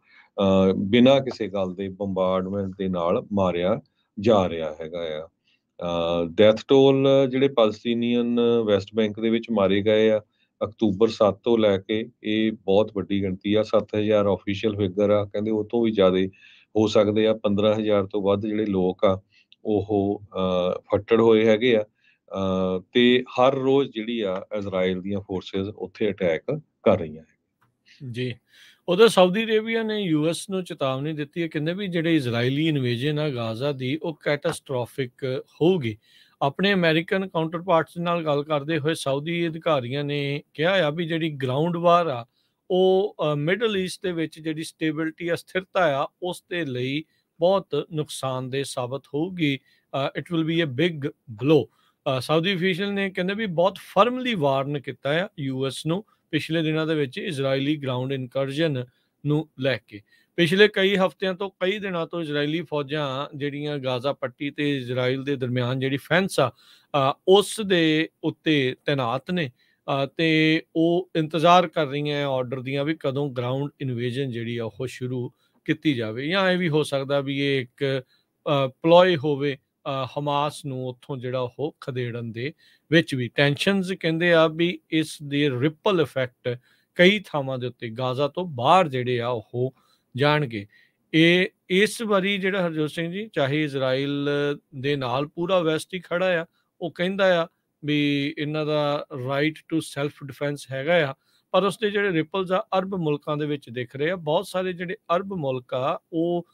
ਬਿਨਾਂ ਕਿਸੇ ਗੱਲ ਦੇ ਬੰਬਾਰਡਮੈਂਟ ਦੇ ਨਾਲ ਮਾਰਿਆ ਜਾ ਰਿਹਾ ਹੈਗਾ ਆ ਡੈਥ ਟੋਲ ਜਿਹੜੇ ਪਾਲਸਤੀਨੀਅਨ ਵੈਸਟ ਬੈਂਕ ਦੇ ਵਿੱਚ ਮਾਰੇ ਗਏ ਆ ਅਕਤੂਬਰ 7 ਤੋਂ ਲੈ ਕੇ ਇਹ ਬਹੁਤ ਵੱਡੀ ਗਿਣਤੀ ਆ 7000 ਆਫੀਸ਼ੀਅਲ ਫਿਗਰ ਆ ਕਹਿੰਦੇ ਉਹ ਤੋਂ ਵੀ ਜ਼ਿਆਦਾ ਹੋ ਸਕਦੇ ਆ 15000 ਤੋਂ ਵੱਧ ਜਿਹੜੇ ਲੋਕ ਆ ਉਹ ਫੱਟੜ ਹੋਏ ਹੈਗੇ ਆ ਤੇ ਹਰ ਰੋਜ਼ ਜਿਹੜੀ ਆ ਇਜ਼ਰਾਈਲ ਦੀਆਂ ਫੋਰਸਸ ਉੱਥੇ ਅਟੈਕ ਕਰ ਰਹੀਆਂ ਹੈ ਜੀ ਉਧਰ ਸਾਊਦੀ ਅਰੇਬੀਆ ਨੇ ਯੂਐਸ ਨੂੰ ਚੇਤਾਵਨੀ ਦਿੱਤੀ ਹੈ ਕਿੰਨੇ ਵੀ ਜਿਹੜੇ ਇਜ਼ਰਾਈਲੀ ਇਨਵੇਜਨ ਆ ਗਾਜ਼ਾ ਦੀ ਉਹ ਕੈਟਾਸਟ੍ਰੋਫਿਕ ਹੋਊਗੀ ਆਪਣੇ ਅਮਰੀਕਨ ਕਾਊਂਟਰਪਾਰਟਸ ਨਾਲ ਗੱਲ ਕਰਦੇ ਹੋਏ ਸਾਊਦੀ ਅਧਿਕਾਰੀਆਂ ਨੇ ਕਿਹਾ ਆ ਵੀ ਜਿਹੜੀ ਗਰਾਊਂਡ ਵਾਰ ਆ ਉਹ ਮਿਡਲ ਈਸਟ ਦੇ ਵਿੱਚ ਜਿਹੜੀ ਸਟੇਬਿਲਟੀ ਆ ਸਥਿਰਤਾ ਆ ਉਸ ਦੇ ਲਈ ਬਹੁਤ ਨੁਕਸਾਨਦੇ ਸਾਬਤ ਹੋਊਗੀ it will be a big blow Saudi official ਨੇ ਕਹਿੰਦੇ ਵੀ ਬਹੁਤ ਫਰਮਲੀ ਵਾਰਨ ਕੀਤਾ ਆ ਯੂਐਸ ਨੂੰ ਪਿਛਲੇ ਦਿਨਾਂ ਦੇ ਵਿੱਚ ਇਜ਼ਰਾਈਲੀ ਗਰਾਊਂਡ ਇਨਕਰਜਨ ਨੂੰ ਲੈ ਕੇ ਪਿਛਲੇ ਕਈ ਹਫ਼ਤਿਆਂ ਤੋਂ ਕਈ ਦਿਨਾਂ ਤੋਂ ਇਜ਼ਰਾਈਲੀ ਫੌਜਾਂ ਜਿਹੜੀਆਂ ਗਾਜ਼ਾ ਪੱਟੀ ਤੇ ਇਜ਼ਰਾਈਲ ਦੇ ਦਰਮਿਆਨ ਜਿਹੜੀ ਫੈਂਸ ਆ ਉਸ ਦੇ ਉੱਤੇ ਤਣਾਅਤ ਨੇ ਤੇ ਉਹ ਇੰਤਜ਼ਾਰ ਕਰ ਰਹੀਆਂ ਆਰਡਰ ਦੀਆਂ ਵੀ ਕਦੋਂ ਗਰਾਊਂਡ ਇਨਵੇਜਨ ਜਿਹੜੀ ਆ ਉਹ ਸ਼ੁਰੂ ਕੀਤੀ ਜਾਵੇ ਜਾਂ ਇਹ ਵੀ ਹੋ ਸਕਦਾ ਵੀ ਇਹ ਇੱਕ ਪਲੋਏ ਹੋਵੇ ਹਮਾਸ ਨੂੰ ਉੱਥੋਂ ਜਿਹੜਾ ਉਹ ਖਦੇੜਨ ਦੇ ਵਿੱਚ ਵੀ ਟੈਨਸ਼ਨਸ ਕਹਿੰਦੇ ਆ ਵੀ ਇਸ ਦੇ ਰਿਪਲ ਇਫੈਕਟ ਕਈ ਥਾਵਾਂ ਦੇ ਉੱਤੇ ਗਾਜ਼ਾ ਤੋਂ ਬਾਹਰ ਜਿਹੜੇ ਆ ਉਹ ਜਾਣਗੇ ਇਹ ਇਸ ਵਾਰੀ ਜਿਹੜਾ ਹਰਜੋਤ ਸਿੰਘ ਜੀ ਚਾਹੇ ਇਜ਼ਰਾਈਲ ਦੇ ਨਾਲ ਪੂਰਾ ਵੈਸਟ ਹੀ ਖੜਾ ਆ ਉਹ ਕਹਿੰਦਾ ਆ ਵੀ ਇਹਨਾਂ ਦਾ ਰਾਈਟ ਟੂ ਸੈਲਫ ਡਿਫੈਂਸ ਹੈਗਾ ਆ ਪਰ ਉਸ ਦੇ ਜਿਹੜੇ ਰਿਪਲਸ ਆ ਅਰਬ ਮੁਲਕਾਂ ਦੇ ਵਿੱਚ ਦਿਖ ਰਹੇ ਆ ਬਹੁਤ ਸਾਰੇ ਜਿਹੜੇ ਅਰਬ ਮੁਲਕ ਆ ਉਹ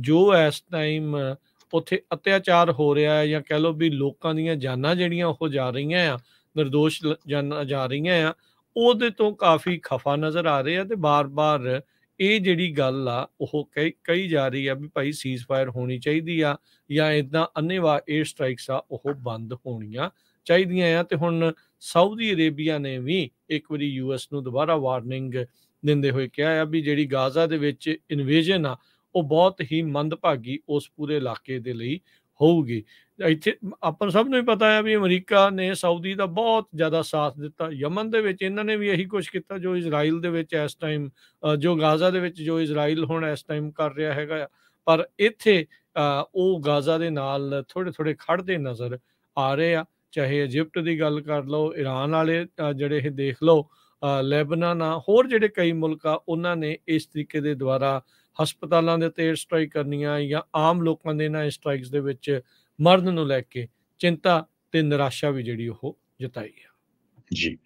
ਜੋ ਇਸ ਟਾਈਮ ਉੱਥੇ ਅਤਿਆਚਾਰ ਹੋ ਰਿਹਾ ਹੈ ਜਾਂ ਕਹਿ ਲੋ ਵੀ ਲੋਕਾਂ ਦੀਆਂ ਜਾਨਾਂ ਜਿਹੜੀਆਂ ਉਹ ਜਾ ਰਹੀਆਂ ਆ નિર્ਦੋਸ਼ ਜਾਨਾਂ ਜਾ ਰਹੀਆਂ ਆ ਉਹਦੇ ਤੋਂ ਕਾਫੀ ਖਫਾ ਨਜ਼ਰ ਆ ਰਹੇ ਆ ਤੇ ਬਾਰ-ਬਾਰ ਇਹ ਜਿਹੜੀ ਗੱਲ ਆ ਉਹ ਕਈ ਕਈ ਜਾ ਰਹੀ ਆ ਵੀ ਭਾਈ ਸੀਜ਼ਫਾਇਰ ਹੋਣੀ ਚਾਹੀਦੀ ਆ ਜਾਂ ਇਦਾਂ ਅਨੇਵਾ 에ਅਰ ਸਟ੍ਰਾਈਕਸ ਆ ਉਹ ਬੰਦ ਹੋਣੀਆਂ ਚਾਹੀਦੀਆਂ ਆ ਤੇ ਹੁਣ ਸਾਊਦੀ ਅਰੇਬੀਆ ਨੇ ਵੀ ਇੱਕ ਵਾਰੀ ਯੂਐਸ ਨੂੰ ਦੁਬਾਰਾ ਵਾਰਨਿੰਗ ਦਿੰਦੇ ਹੋਏ ਕਿਹਾ ਆ ਵੀ ਜਿਹੜੀ ਗਾਜ਼ਾ ਦੇ ਵਿੱਚ ਇਨਵੇਜਨ ਆ ਉਹ ਬਹੁਤ ਹੀ ਮੰਦਭਾਗੀ ਉਸ ਪੂਰੇ ਇਲਾਕੇ ਦੇ ਲਈ ਹੋਊਗੀ ਇੱਥੇ ਆਪਾਂ ਸਭ ਨੂੰ ਹੀ ਪਤਾ ਹੈ ਵੀ ਅਮਰੀਕਾ ਨੇ ਸਾਊਦੀ ਦਾ ਬਹੁਤ ਜ਼ਿਆਦਾ ਸਾਥ ਦਿੱਤਾ ਯਮਨ ਦੇ ਵਿੱਚ ਇਹਨਾਂ ਨੇ ਵੀ ਇਹੀ ਕੁਝ ਕੀਤਾ ਜੋ ਇਜ਼ਰਾਈਲ ਦੇ ਵਿੱਚ ਇਸ ਟਾਈਮ ਜੋ ਗਾਜ਼ਾ ਦੇ ਵਿੱਚ ਜੋ ਇਜ਼ਰਾਈਲ ਹੁਣ ਇਸ ਟਾਈਮ ਕਰ ਰਿਹਾ ਹੈਗਾ ਪਰ ਇੱਥੇ ਉਹ ਗਾਜ਼ਾ ਦੇ ਨਾਲ ਥੋੜੇ ਥੋੜੇ ਖੜਦੇ ਨਜ਼ਰ ਆ ਰਹੇ ਆ ਚਾਹੇ ਇਜੀਪਟ ਦੀ ਗੱਲ ਕਰ ਲਓ ਈਰਾਨ ਵਾਲੇ ਜਿਹੜੇ ਇਹ ਦੇਖ ਲਓ ਲੈਬਨਾਨ ਆ ਹੋਰ ਜਿਹੜੇ ਕਈ ਮੁਲਕ ਆ ਉਹਨਾਂ ਨੇ ਇਸ ਤਰੀਕੇ ਦੇ ਦੁਆਰਾ ਹਸਪਤਾਲਾਂ ਦੇ ਉੱਤੇ ਸਟ੍ਰਾਈਕ ਕਰਨੀਆਂ ਜਾਂ ਆਮ ਲੋਕਾਂ ਦੇ ਨਾਲ ਸਟ੍ਰਾਈਕਸ ਦੇ ਵਿੱਚ ਮਰਨ ਨੂੰ ਲੈ ਕੇ ਚਿੰਤਾ ਤੇ ਨਿਰਾਸ਼ਾ ਵੀ ਜਿਹੜੀ ਉਹ ਜਤਾਈ ਹੈ ਜੀ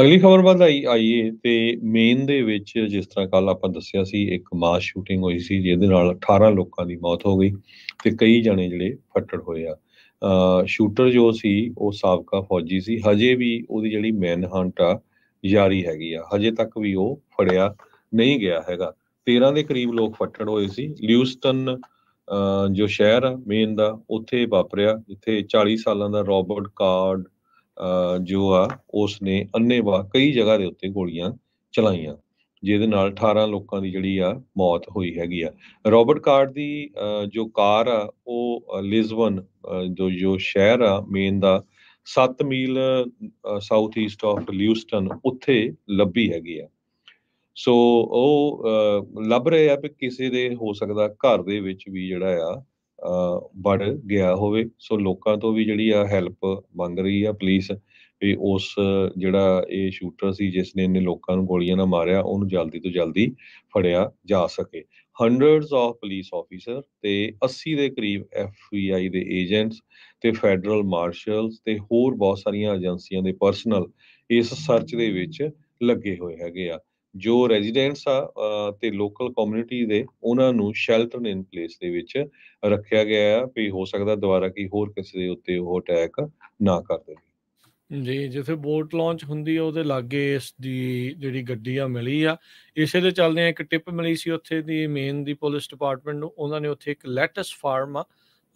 ਅਗਲੀ ਖਬਰ ਵੱਲ ਆਈਏ ਤੇ ਮੇਨ ਦੇ ਵਿੱਚ ਜਿਸ ਤਰ੍ਹਾਂ ਕੱਲ ਆਪਾਂ ਦੱਸਿਆ ਸੀ ਇੱਕ ਮਾਸ ਸ਼ੂਟਿੰਗ ਹੋਈ ਸੀ ਜਿਹਦੇ ਨਾਲ 18 ਲੋਕਾਂ ਦੀ ਮੌਤ ਹੋ ਗਈ ਤੇ ਕਈ ਜਣੇ ਜਿਹੜੇ ਫੱਟੜ ਹੋਏ ਆ ਸ਼ੂਟਰ ਜੋ ਸੀ ਉਹ ਸਾਬਕਾ ਫੌਜੀ ਸੀ ਹਜੇ ਵੀ ਉਹਦੀ ਜਿਹੜੀ ਮੈਨ ਹੰਟ ਆ ਜਾਰੀ ਹੈਗੀ ਆ ਹਜੇ ਤੱਕ ਵੀ ਉਹ ਫੜਿਆ ਨਹੀਂ ਗਿਆ ਹੈਗਾ 13 ਦੇ ਕਰੀਬ ਲੋਕ ਫੱਟੜ ਹੋਏ ਸੀ ਲਿਊਸਟਨ ਜੋ ਸ਼ਹਿਰ ਹੈ ਮੇਨ ਦਾ ਉੱਥੇ ਵਾਪਰਿਆ ਜਿੱਥੇ 40 ਸਾਲਾਂ ਦਾ ਰੌਬਰਟ ਕਾਰਡ ਜੋ ਆ ਉਸ ਨੇ ਅੰਨੇਵਾ ਕਈ ਜਗ੍ਹਾ ਦੇ ਉੱਤੇ ਗੋਲੀਆਂ ਚਲਾਈਆਂ ਜਿਹਦੇ ਨਾਲ 18 ਲੋਕਾਂ ਦੀ ਜਿਹੜੀ ਆ ਮੌਤ ਹੋਈ ਹੈਗੀ ਆ ਰੌਬਰਟ ਕਾਰਡ ਦੀ ਜੋ ਕਾਰ ਆ ਉਹ ਲਿਜ਼ਬਨ ਜੋ ਜੋ ਸ਼ਹਿਰ ਆ ਮੇਨ ਦਾ 7 mile south east of Lewiston ਉੱਥੇ ਲੱਭੀ ਹੈਗੀ ਆ ਸੋ ਉਹ ਲੱਭ ਰਹੇ ਆ ਕਿ ਕਿਸੇ ਦੇ ਹੋ ਸਕਦਾ ਘਰ ਦੇ ਵਿੱਚ ਵੀ ਜਿਹੜਾ ਆ ਵੜ ਗਿਆ ਹੋਵੇ ਸੋ ਲੋਕਾਂ ਤੋਂ ਵੀ ਜਿਹੜੀ ਆ ਹੈਲਪ ਮੰਗ ਰਹੀ ਆ ਪੁਲਿਸ ਵੀ ਉਸ ਜਿਹੜਾ ਇਹ ਸ਼ੂਟਰ ਸੀ ਜਿਸ ਨੇ ਇਹਨੇ ਲੋਕਾਂ ਨੂੰ ਗੋਲੀਆਂ ਨਾਲ ਮਾਰਿਆ ਉਹਨੂੰ ਜਲਦੀ ਤੋਂ ਜਲਦੀ ਫੜਿਆ ਜਾ ਸਕੇ ਹੰਡਰਡਸ ਆਫ ਪੁਲਿਸ ਆਫੀਸਰ ਤੇ 80 ਦੇ ਕਰੀਬ ਐਫਬੀਆਈ ਦੇ ਏਜੰਟਸ ਤੇ ਫੈਡਰਲ ਮਾਰਸ਼ਲਸ ਤੇ ਹੋਰ ਬਹੁਤ ਸਾਰੀਆਂ ਏਜੰਸੀਆਂ ਦੇ ਪਰਸਨਲ ਇਸ ਸਰਚ ਦੇ ਵਿੱਚ ਲੱਗੇ ਹੋਏ ਹੈਗੇ ਆ ਜੋ ਰੈਜ਼ੀਡੈਂਟਸ ਆ ਤੇ ਲੋਕਲ ਕਮਿਊਨਿਟੀ ਦੇ ਉਹਨਾਂ ਨੂੰ ਸ਼ੈਲਟਰ ਇਨ ਪਲੇਸ ਦੇ ਵਿੱਚ ਰੱਖਿਆ ਗਿਆ ਹੈ ਵੀ ਹੋ ਸਕਦਾ ਦੁਬਾਰਾ ਕੀ ਹੋਰ ਕਿਸੇ ਦੇ ਉੱਤੇ ਉਹ ਅਟੈਕ ਨਾ ਕਰ ਦੇਵੇ ਜੀ ਜਿੱਥੇ ਬੋਟ ਲਾਂਚ ਹੁੰਦੀ ਆ ਉਹਦੇ ਲਾਗੇ ਇਸ ਦੀ ਜਿਹੜੀ ਗੱਡੀ ਆ ਮਿਲੀ ਆ ਇਸੇ ਦੇ ਚੱਲਦੇ ਇੱਕ ਟਿਪ ਮਿਲੀ ਸੀ ਉੱਥੇ ਦੀ ਮੇਨ ਦੀ ਪੁਲਿਸ ਡਿਪਾਰਟਮੈਂਟ ਨੂੰ ਉਹਨਾਂ ਨੇ ਉੱਥੇ ਇੱਕ ਲੈਟਸ ਫਾਰਮ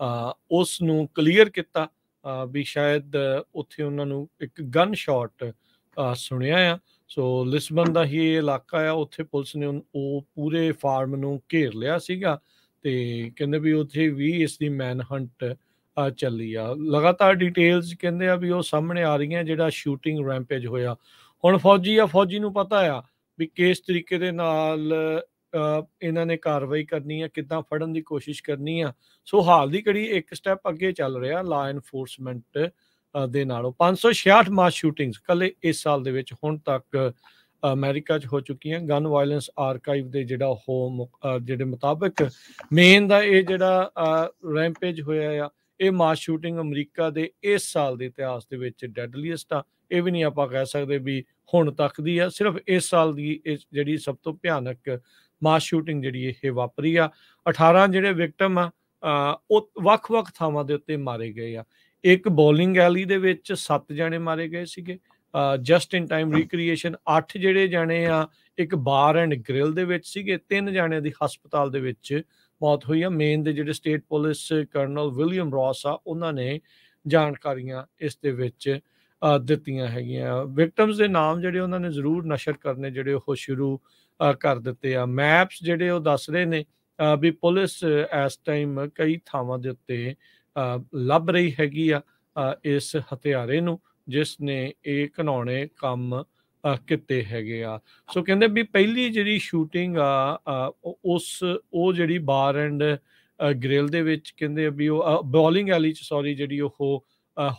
ਆ ਉਸ ਨੂੰ ਕਲੀਅਰ ਕੀਤਾ ਵੀ ਸ਼ਾਇਦ ਉੱਥੇ ਉਹਨਾਂ ਨੂੰ ਇੱਕ ਗਨ ਸ਼ਾਟ ਸੁਣਿਆ ਆ ਸੋ ਲਿਸਬਨ ਦਾ ਹੀ ਇਲਾਕਾ ਆ ਉੱਥੇ ਪੁਲਿਸ ਨੇ ਉਹ ਪੂਰੇ ਫਾਰਮ ਨੂੰ ਘੇਰ ਲਿਆ ਸੀਗਾ ਤੇ ਕਹਿੰਦੇ ਵੀ ਉੱਥੇ ਵੀ ਇਸ ਦੀ ਮੈਨ ਹੰਟ ਚੱਲੀ ਆ ਲਗਾਤਾਰ ਡਿਟੇਲਸ ਕਹਿੰਦੇ ਆ ਵੀ ਉਹ ਸਾਹਮਣੇ ਆ ਰਹੀਆਂ ਜਿਹੜਾ ਸ਼ੂਟਿੰਗ ਰੈਂਪੇਜ ਹੋਇਆ ਹੁਣ ਫੌਜੀ ਆ ਫੌਜੀ ਨੂੰ ਪਤਾ ਆ ਵੀ ਕਿਸ ਤਰੀਕੇ ਦੇ ਨਾਲ ਇਹਨਾਂ ਨੇ ਕਾਰਵਾਈ ਕਰਨੀ ਆ ਕਿੱਦਾਂ ਫੜਨ ਦੀ ਕੋਸ਼ਿਸ਼ ਕਰਨੀ ਆ ਸੋ ਹਾਲ ਦੀ ਘੜੀ ਇੱਕ ਸਟੈਪ ਅੱਗੇ ਚੱਲ ਰਿਹਾ ਲਾ ਐਨਫੋਰਸਮੈਂਟ ਦੇ ਨਾਲੋਂ 566 ਮਾਸ ਸ਼ੂਟਿੰਗਸ ਕੱਲੇ ਇਸ ਸਾਲ ਦੇ ਵਿੱਚ ਹੁਣ ਤੱਕ ਅਮਰੀਕਾ 'ਚ ਹੋ ਚੁੱਕੀਆਂ ਗਨ ਵਾਇਲੈਂਸ ਆਰਕਾਈਵ ਦੇ ਜਿਹੜਾ ਹੋ ਜਿਹੜੇ ਮੁਤਾਬਕ ਮੇਨ ਦਾ ਇਹ ਜਿਹੜਾ ਰੈਂਪੇਜ ਹੋਇਆ ਆ ਇਹ ਮਾਸ ਸ਼ੂਟਿੰਗ ਅਮਰੀਕਾ ਦੇ ਇਸ ਸਾਲ ਦੇ ਇਤਿਹਾਸ ਦੇ ਵਿੱਚ ਡੈਡਲੀਐਸਟ ਆ ਇਹ ਵੀ ਨਹੀਂ ਆਪਾਂ ਕਹਿ ਸਕਦੇ ਵੀ ਹੁਣ ਤੱਕ ਦੀ ਆ ਸਿਰਫ ਇਸ ਸਾਲ ਦੀ ਜਿਹੜੀ ਸਭ ਤੋਂ ਭਿਆਨਕ ਮਾਸ ਸ਼ੂਟਿੰਗ ਜਿਹੜੀ ਇਹ ਵਾਪਰੀ ਆ 18 ਜਿਹੜੇ ਵਿਕਟਮ ਆ ਉਹ ਵੱਖ-ਵੱਖ ਥਾਵਾਂ ਦੇ ਉੱਤੇ ਮਾਰੇ ਗਏ ਆ ਇੱਕ ਬੋਲਿੰਗ ਐਲੀ ਦੇ ਵਿੱਚ 7 ਜਣੇ ਮਾਰੇ ਗਏ ਸੀਗੇ ਜਸਟ ਇਨ ਟਾਈਮ ਰੀਕ੍ਰੀਏਸ਼ਨ 8 ਜਿਹੜੇ ਜਣੇ ਆ ਇੱਕ ਬਾਰ ਐਂਡ ਗ੍ਰਿਲ ਦੇ ਵਿੱਚ ਸੀਗੇ ਤਿੰਨ ਜਣਿਆਂ ਦੀ ਹਸਪਤਾਲ ਦੇ ਵਿੱਚ ਮੌਤ ਹੋਈ ਆ ਮੇਨ ਦੇ ਜਿਹੜੇ state police colonel William Ross ਆ ਉਹਨਾਂ ਨੇ ਜਾਣਕਾਰੀਆਂ ਇਸ ਦੇ ਵਿੱਚ ਦਿੱਤੀਆਂ ਹੈਗੀਆਂ ਵਿਕਟਮਸ ਦੇ ਨਾਮ ਜਿਹੜੇ ਉਹਨਾਂ ਨੇ ਜ਼ਰੂਰ ਨਸ਼ਰ ਕਰਨੇ ਜਿਹੜੇ ਉਹ ਸ਼ੁਰੂ ਕਰ ਦਿੱਤੇ ਆ ਮੈਪਸ ਜਿਹੜੇ ਉਹ ਦੱਸ ਰਹੇ ਨੇ ਵੀ ਪੁਲਿਸ ਇਸ ਟਾਈਮ ਕਈ ਥਾਵਾਂ ਦੇ ਉੱਤੇ ਲੱਭ ਰਹੀ ਹੈਗੀ ਆ ਇਸ ਹਥਿਆਰੇ ਨੂੰ ਜਿਸ ਨੇ ਇਹ ਘਨਾਉਣੇ ਕੰਮ ਕਿਤੇ ਹੈਗੇ ਆ ਸੋ ਕਹਿੰਦੇ ਵੀ ਪਹਿਲੀ ਜਿਹੜੀ ਸ਼ੂਟਿੰਗ ਆ ਉਸ ਉਹ ਜਿਹੜੀ ਬਾਰ ਐਂਡ ਗ੍ਰਿਲ ਦੇ ਵਿੱਚ ਕਹਿੰਦੇ ਵੀ ਉਹ ਬੋਲਿੰਗ ਐਲੀ ਚ ਸੌਰੀ ਜਿਹੜੀ ਉਹ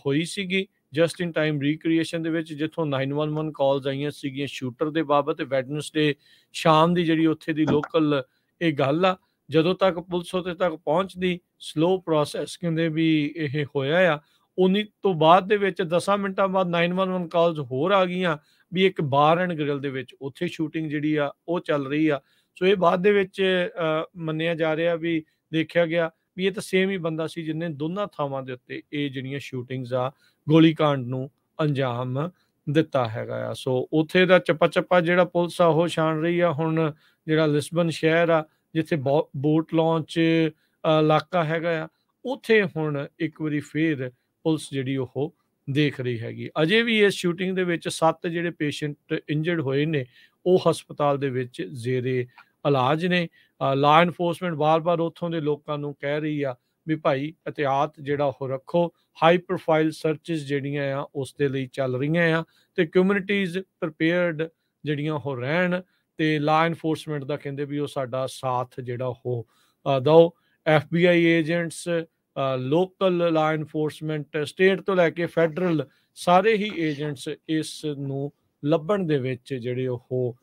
ਹੋਈ ਸੀਗੀ ਜਸਟ ਇਨ ਟਾਈਮ ਰੀਕ੍ਰੀਏਸ਼ਨ ਦੇ ਵਿੱਚ ਜਿੱਥੋਂ 911 ਕਾਲਸ ਆਈਆਂ ਸੀਗੀਆਂ ਸ਼ੂਟਰ ਦੇ ਬਾਬਤ ਵੈਡਨਸਡੇ ਸ਼ਾਮ ਦੀ ਜਿਹੜੀ ਉੱਥੇ ਦੀ ਲੋਕਲ ਇਹ ਗੱਲ ਆ ਜਦੋਂ ਤੱਕ ਪੁਲਿਸ ਉਹਦੇ ਤੱਕ ਪਹੁੰਚਦੀ ਸਲੋ ਪ੍ਰੋਸੈਸ ਕਹਿੰਦੇ ਵੀ ਇਹ ਹੋਇਆ ਆ ਉਨੀ ਤੋਂ ਬਾਅਦ ਦੇ ਵਿੱਚ 10 ਮਿੰਟਾਂ ਬਾਅਦ 911 ਕਾਲਸ ਹੋਰ ਆ ਗਈਆਂ ਵੀ ਇੱਕ ਬਾਰ ਐਂਡ ਗ੍ਰਿਲ ਦੇ ਵਿੱਚ ਉੱਥੇ ਸ਼ੂਟਿੰਗ ਜਿਹੜੀ ਆ ਉਹ ਚੱਲ ਰਹੀ ਆ ਸੋ ਇਹ ਬਾਅਦ ਦੇ ਵਿੱਚ ਮੰਨਿਆ ਜਾ ਰਿਹਾ ਵੀ ਦੇਖਿਆ ਗਿਆ ਵੀ ਇਹ ਤਾਂ ਸੇਮ ਹੀ ਬੰਦਾ ਸੀ ਜਿਨੇ ਦੋਨਾਂ ਥਾਵਾਂ ਦੇ ਉੱਤੇ ਇਹ ਜਿਹੜੀਆਂ ਸ਼ੂਟਿੰਗਸ ਆ ਗੋਲੀकांड ਨੂੰ ਅੰਜਾਮ ਦਿੱਤਾ ਹੈਗਾ ਆ ਸੋ ਉੱਥੇ ਦਾ ਚਪਾ ਚਪਾ ਜਿਹੜਾ ਪੁਲਿਸ ਆ ਉਹ ਛਾਣ ਰਹੀ ਆ ਹੁਣ ਜਿਹੜਾ ਲਿਸਬਨ ਸ਼ਹਿਰ ਆ ਜਿੱਥੇ ਬੋਟ ਲਾਂਚ ਇਲਾਕਾ ਹੈਗਾ ਆ ਉਥੇ ਹੁਣ ਇੱਕ ਵਾਰੀ ਫੇਰ ਪੁਲਿਸ ਜਿਹੜੀ ਉਹ ਦੇਖ ਰਹੀ ਹੈਗੀ ਅਜੇ ਵੀ ਇਸ ਸ਼ੂਟਿੰਗ ਦੇ ਵਿੱਚ ਸੱਤ ਜਿਹੜੇ ਪੇਸ਼ੈਂਟ ਇੰਜਰਡ ਹੋਏ ਨੇ ਉਹ ਹਸਪਤਾਲ ਦੇ ਵਿੱਚ ਜ਼ੇਰੇ ਇਲਾਜ ਨੇ ਲਾ ਐਨਫੋਰਸਮੈਂਟ ਵਾਰ-ਵਾਰ ਉੱਥੋਂ ਦੇ ਲੋਕਾਂ ਨੂੰ ਕਹਿ ਰਹੀ ਆ ਵੀ ਭਾਈ ਇਤਿਆਤ ਜਿਹੜਾ ਉਹ ਰੱਖੋ ਹਾਈ ਪ੍ਰੋਫਾਈਲ ਸਰਚਸ ਜਿਹੜੀਆਂ ਆ ਉਸ ਦੇ ਲਈ ਚੱਲ ਰਹੀਆਂ ਆ ਤੇ ਕਮਿਊਨਿਟੀਜ਼ ਪ੍ਰਪੇਅਰਡ ਜਿਹੜੀਆਂ ਉਹ ਰਹਿਣ ਤੇ ਲਾ ਇਨਫੋਰਸਮੈਂਟ ਦਾ ਕਹਿੰਦੇ ਵੀ ਉਹ ਸਾਡਾ ਸਾਥ ਜਿਹੜਾ ਉਹ ਦੋ FBI agents local law enforcement state ਤੋਂ ਲੈ ਕੇ ਫੈਡਰਲ ਸਾਰੇ ਹੀ ਏਜੰਟਸ ਇਸ ਨੂੰ ਲੱਭਣ ਦੇ ਵਿੱਚ ਜਿਹੜੇ ਉਹ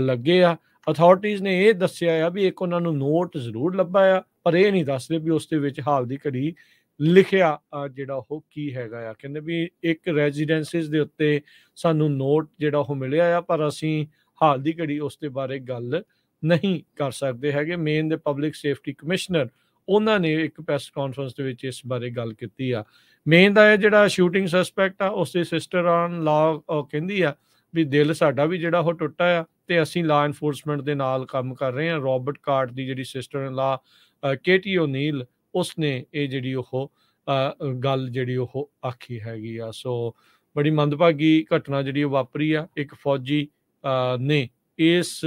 ਲੱਗੇ ਆ ਅਥਾਰਟੀਆਂ ਨੇ ਇਹ ਦੱਸਿਆ ਆ ਵੀ ਇੱਕ ਉਹਨਾਂ ਨੂੰ ਨੋਟ ਜ਼ਰੂਰ ਲੱਭਾ ਆ ਪਰ ਇਹ ਨਹੀਂ ਦੱਸਦੇ ਵੀ ਉਸ ਦੇ ਵਿੱਚ ਹਾਲ ਦੀ ਘੜੀ ਲਿਖਿਆ ਜਿਹੜਾ ਉਹ ਕੀ ਹੈਗਾ ਆ ਕਹਿੰਦੇ ਵੀ ਇੱਕ ਰੈਜ਼ੀਡੈਂਸਿਸ ਦੇ ਉੱਤੇ ਸਾਨੂੰ ਨੋਟ ਜਿਹੜਾ ਉਹ ਮਿਲਿਆ ਆ ਪਰ ਅਸੀਂ ਹਾਲ ਦੀ ਘੜੀ ਉਸ ਦੇ ਬਾਰੇ ਗੱਲ ਨਹੀਂ ਕਰ ਸਕਦੇ ਹੈਗੇ ਮੇਨ ਦੇ ਪਬਲਿਕ ਸੇਫਟੀ ਕਮਿਸ਼ਨਰ ਉਹਨਾਂ ਨੇ ਇੱਕ ਪ੍ਰੈਸ ਕਾਨਫਰੰਸ ਦੇ ਵਿੱਚ ਇਸ ਬਾਰੇ ਗੱਲ ਕੀਤੀ ਆ ਮੇਨ ਦਾ ਇਹ ਜਿਹੜਾ ਸ਼ੂਟਿੰਗ ਸਸਪੈਕਟ ਆ ਉਸ ਦੇ ਸਿਸਟਰ ਔਨ ਲਾ ਕਹਿੰਦੀ ਆ ਵੀ ਦਿਲ ਸਾਡਾ ਵੀ ਜਿਹੜਾ ਉਹ ਟੁੱਟਾ ਆ ਤੇ ਅਸੀਂ ਲਾ ਐਨਫੋਰਸਮੈਂਟ ਦੇ ਨਾਲ ਕੰਮ ਕਰ ਰਹੇ ਹਾਂ ਰਾਬਰਟ ਕਾਰਟ ਦੀ ਜਿਹੜੀ ਸਿਸਟਰ ਆਨ ਲਾ ਕੇਟੀ ਓਨੀਲ ਉਸਨੇ ਇਹ ਜਿਹੜੀ ਉਹ ਗੱਲ ਜਿਹੜੀ ਉਹ ਆਖੀ ਹੈਗੀ ਆ ਸੋ ਬੜੀ ਮੰਦਭਾਗੀ ਘਟਨਾ ਜਿਹੜੀ ਉਹ ਵਾਪਰੀ ਆ ਇੱਕ ਫੌਜੀ ਨੇ ਇਸ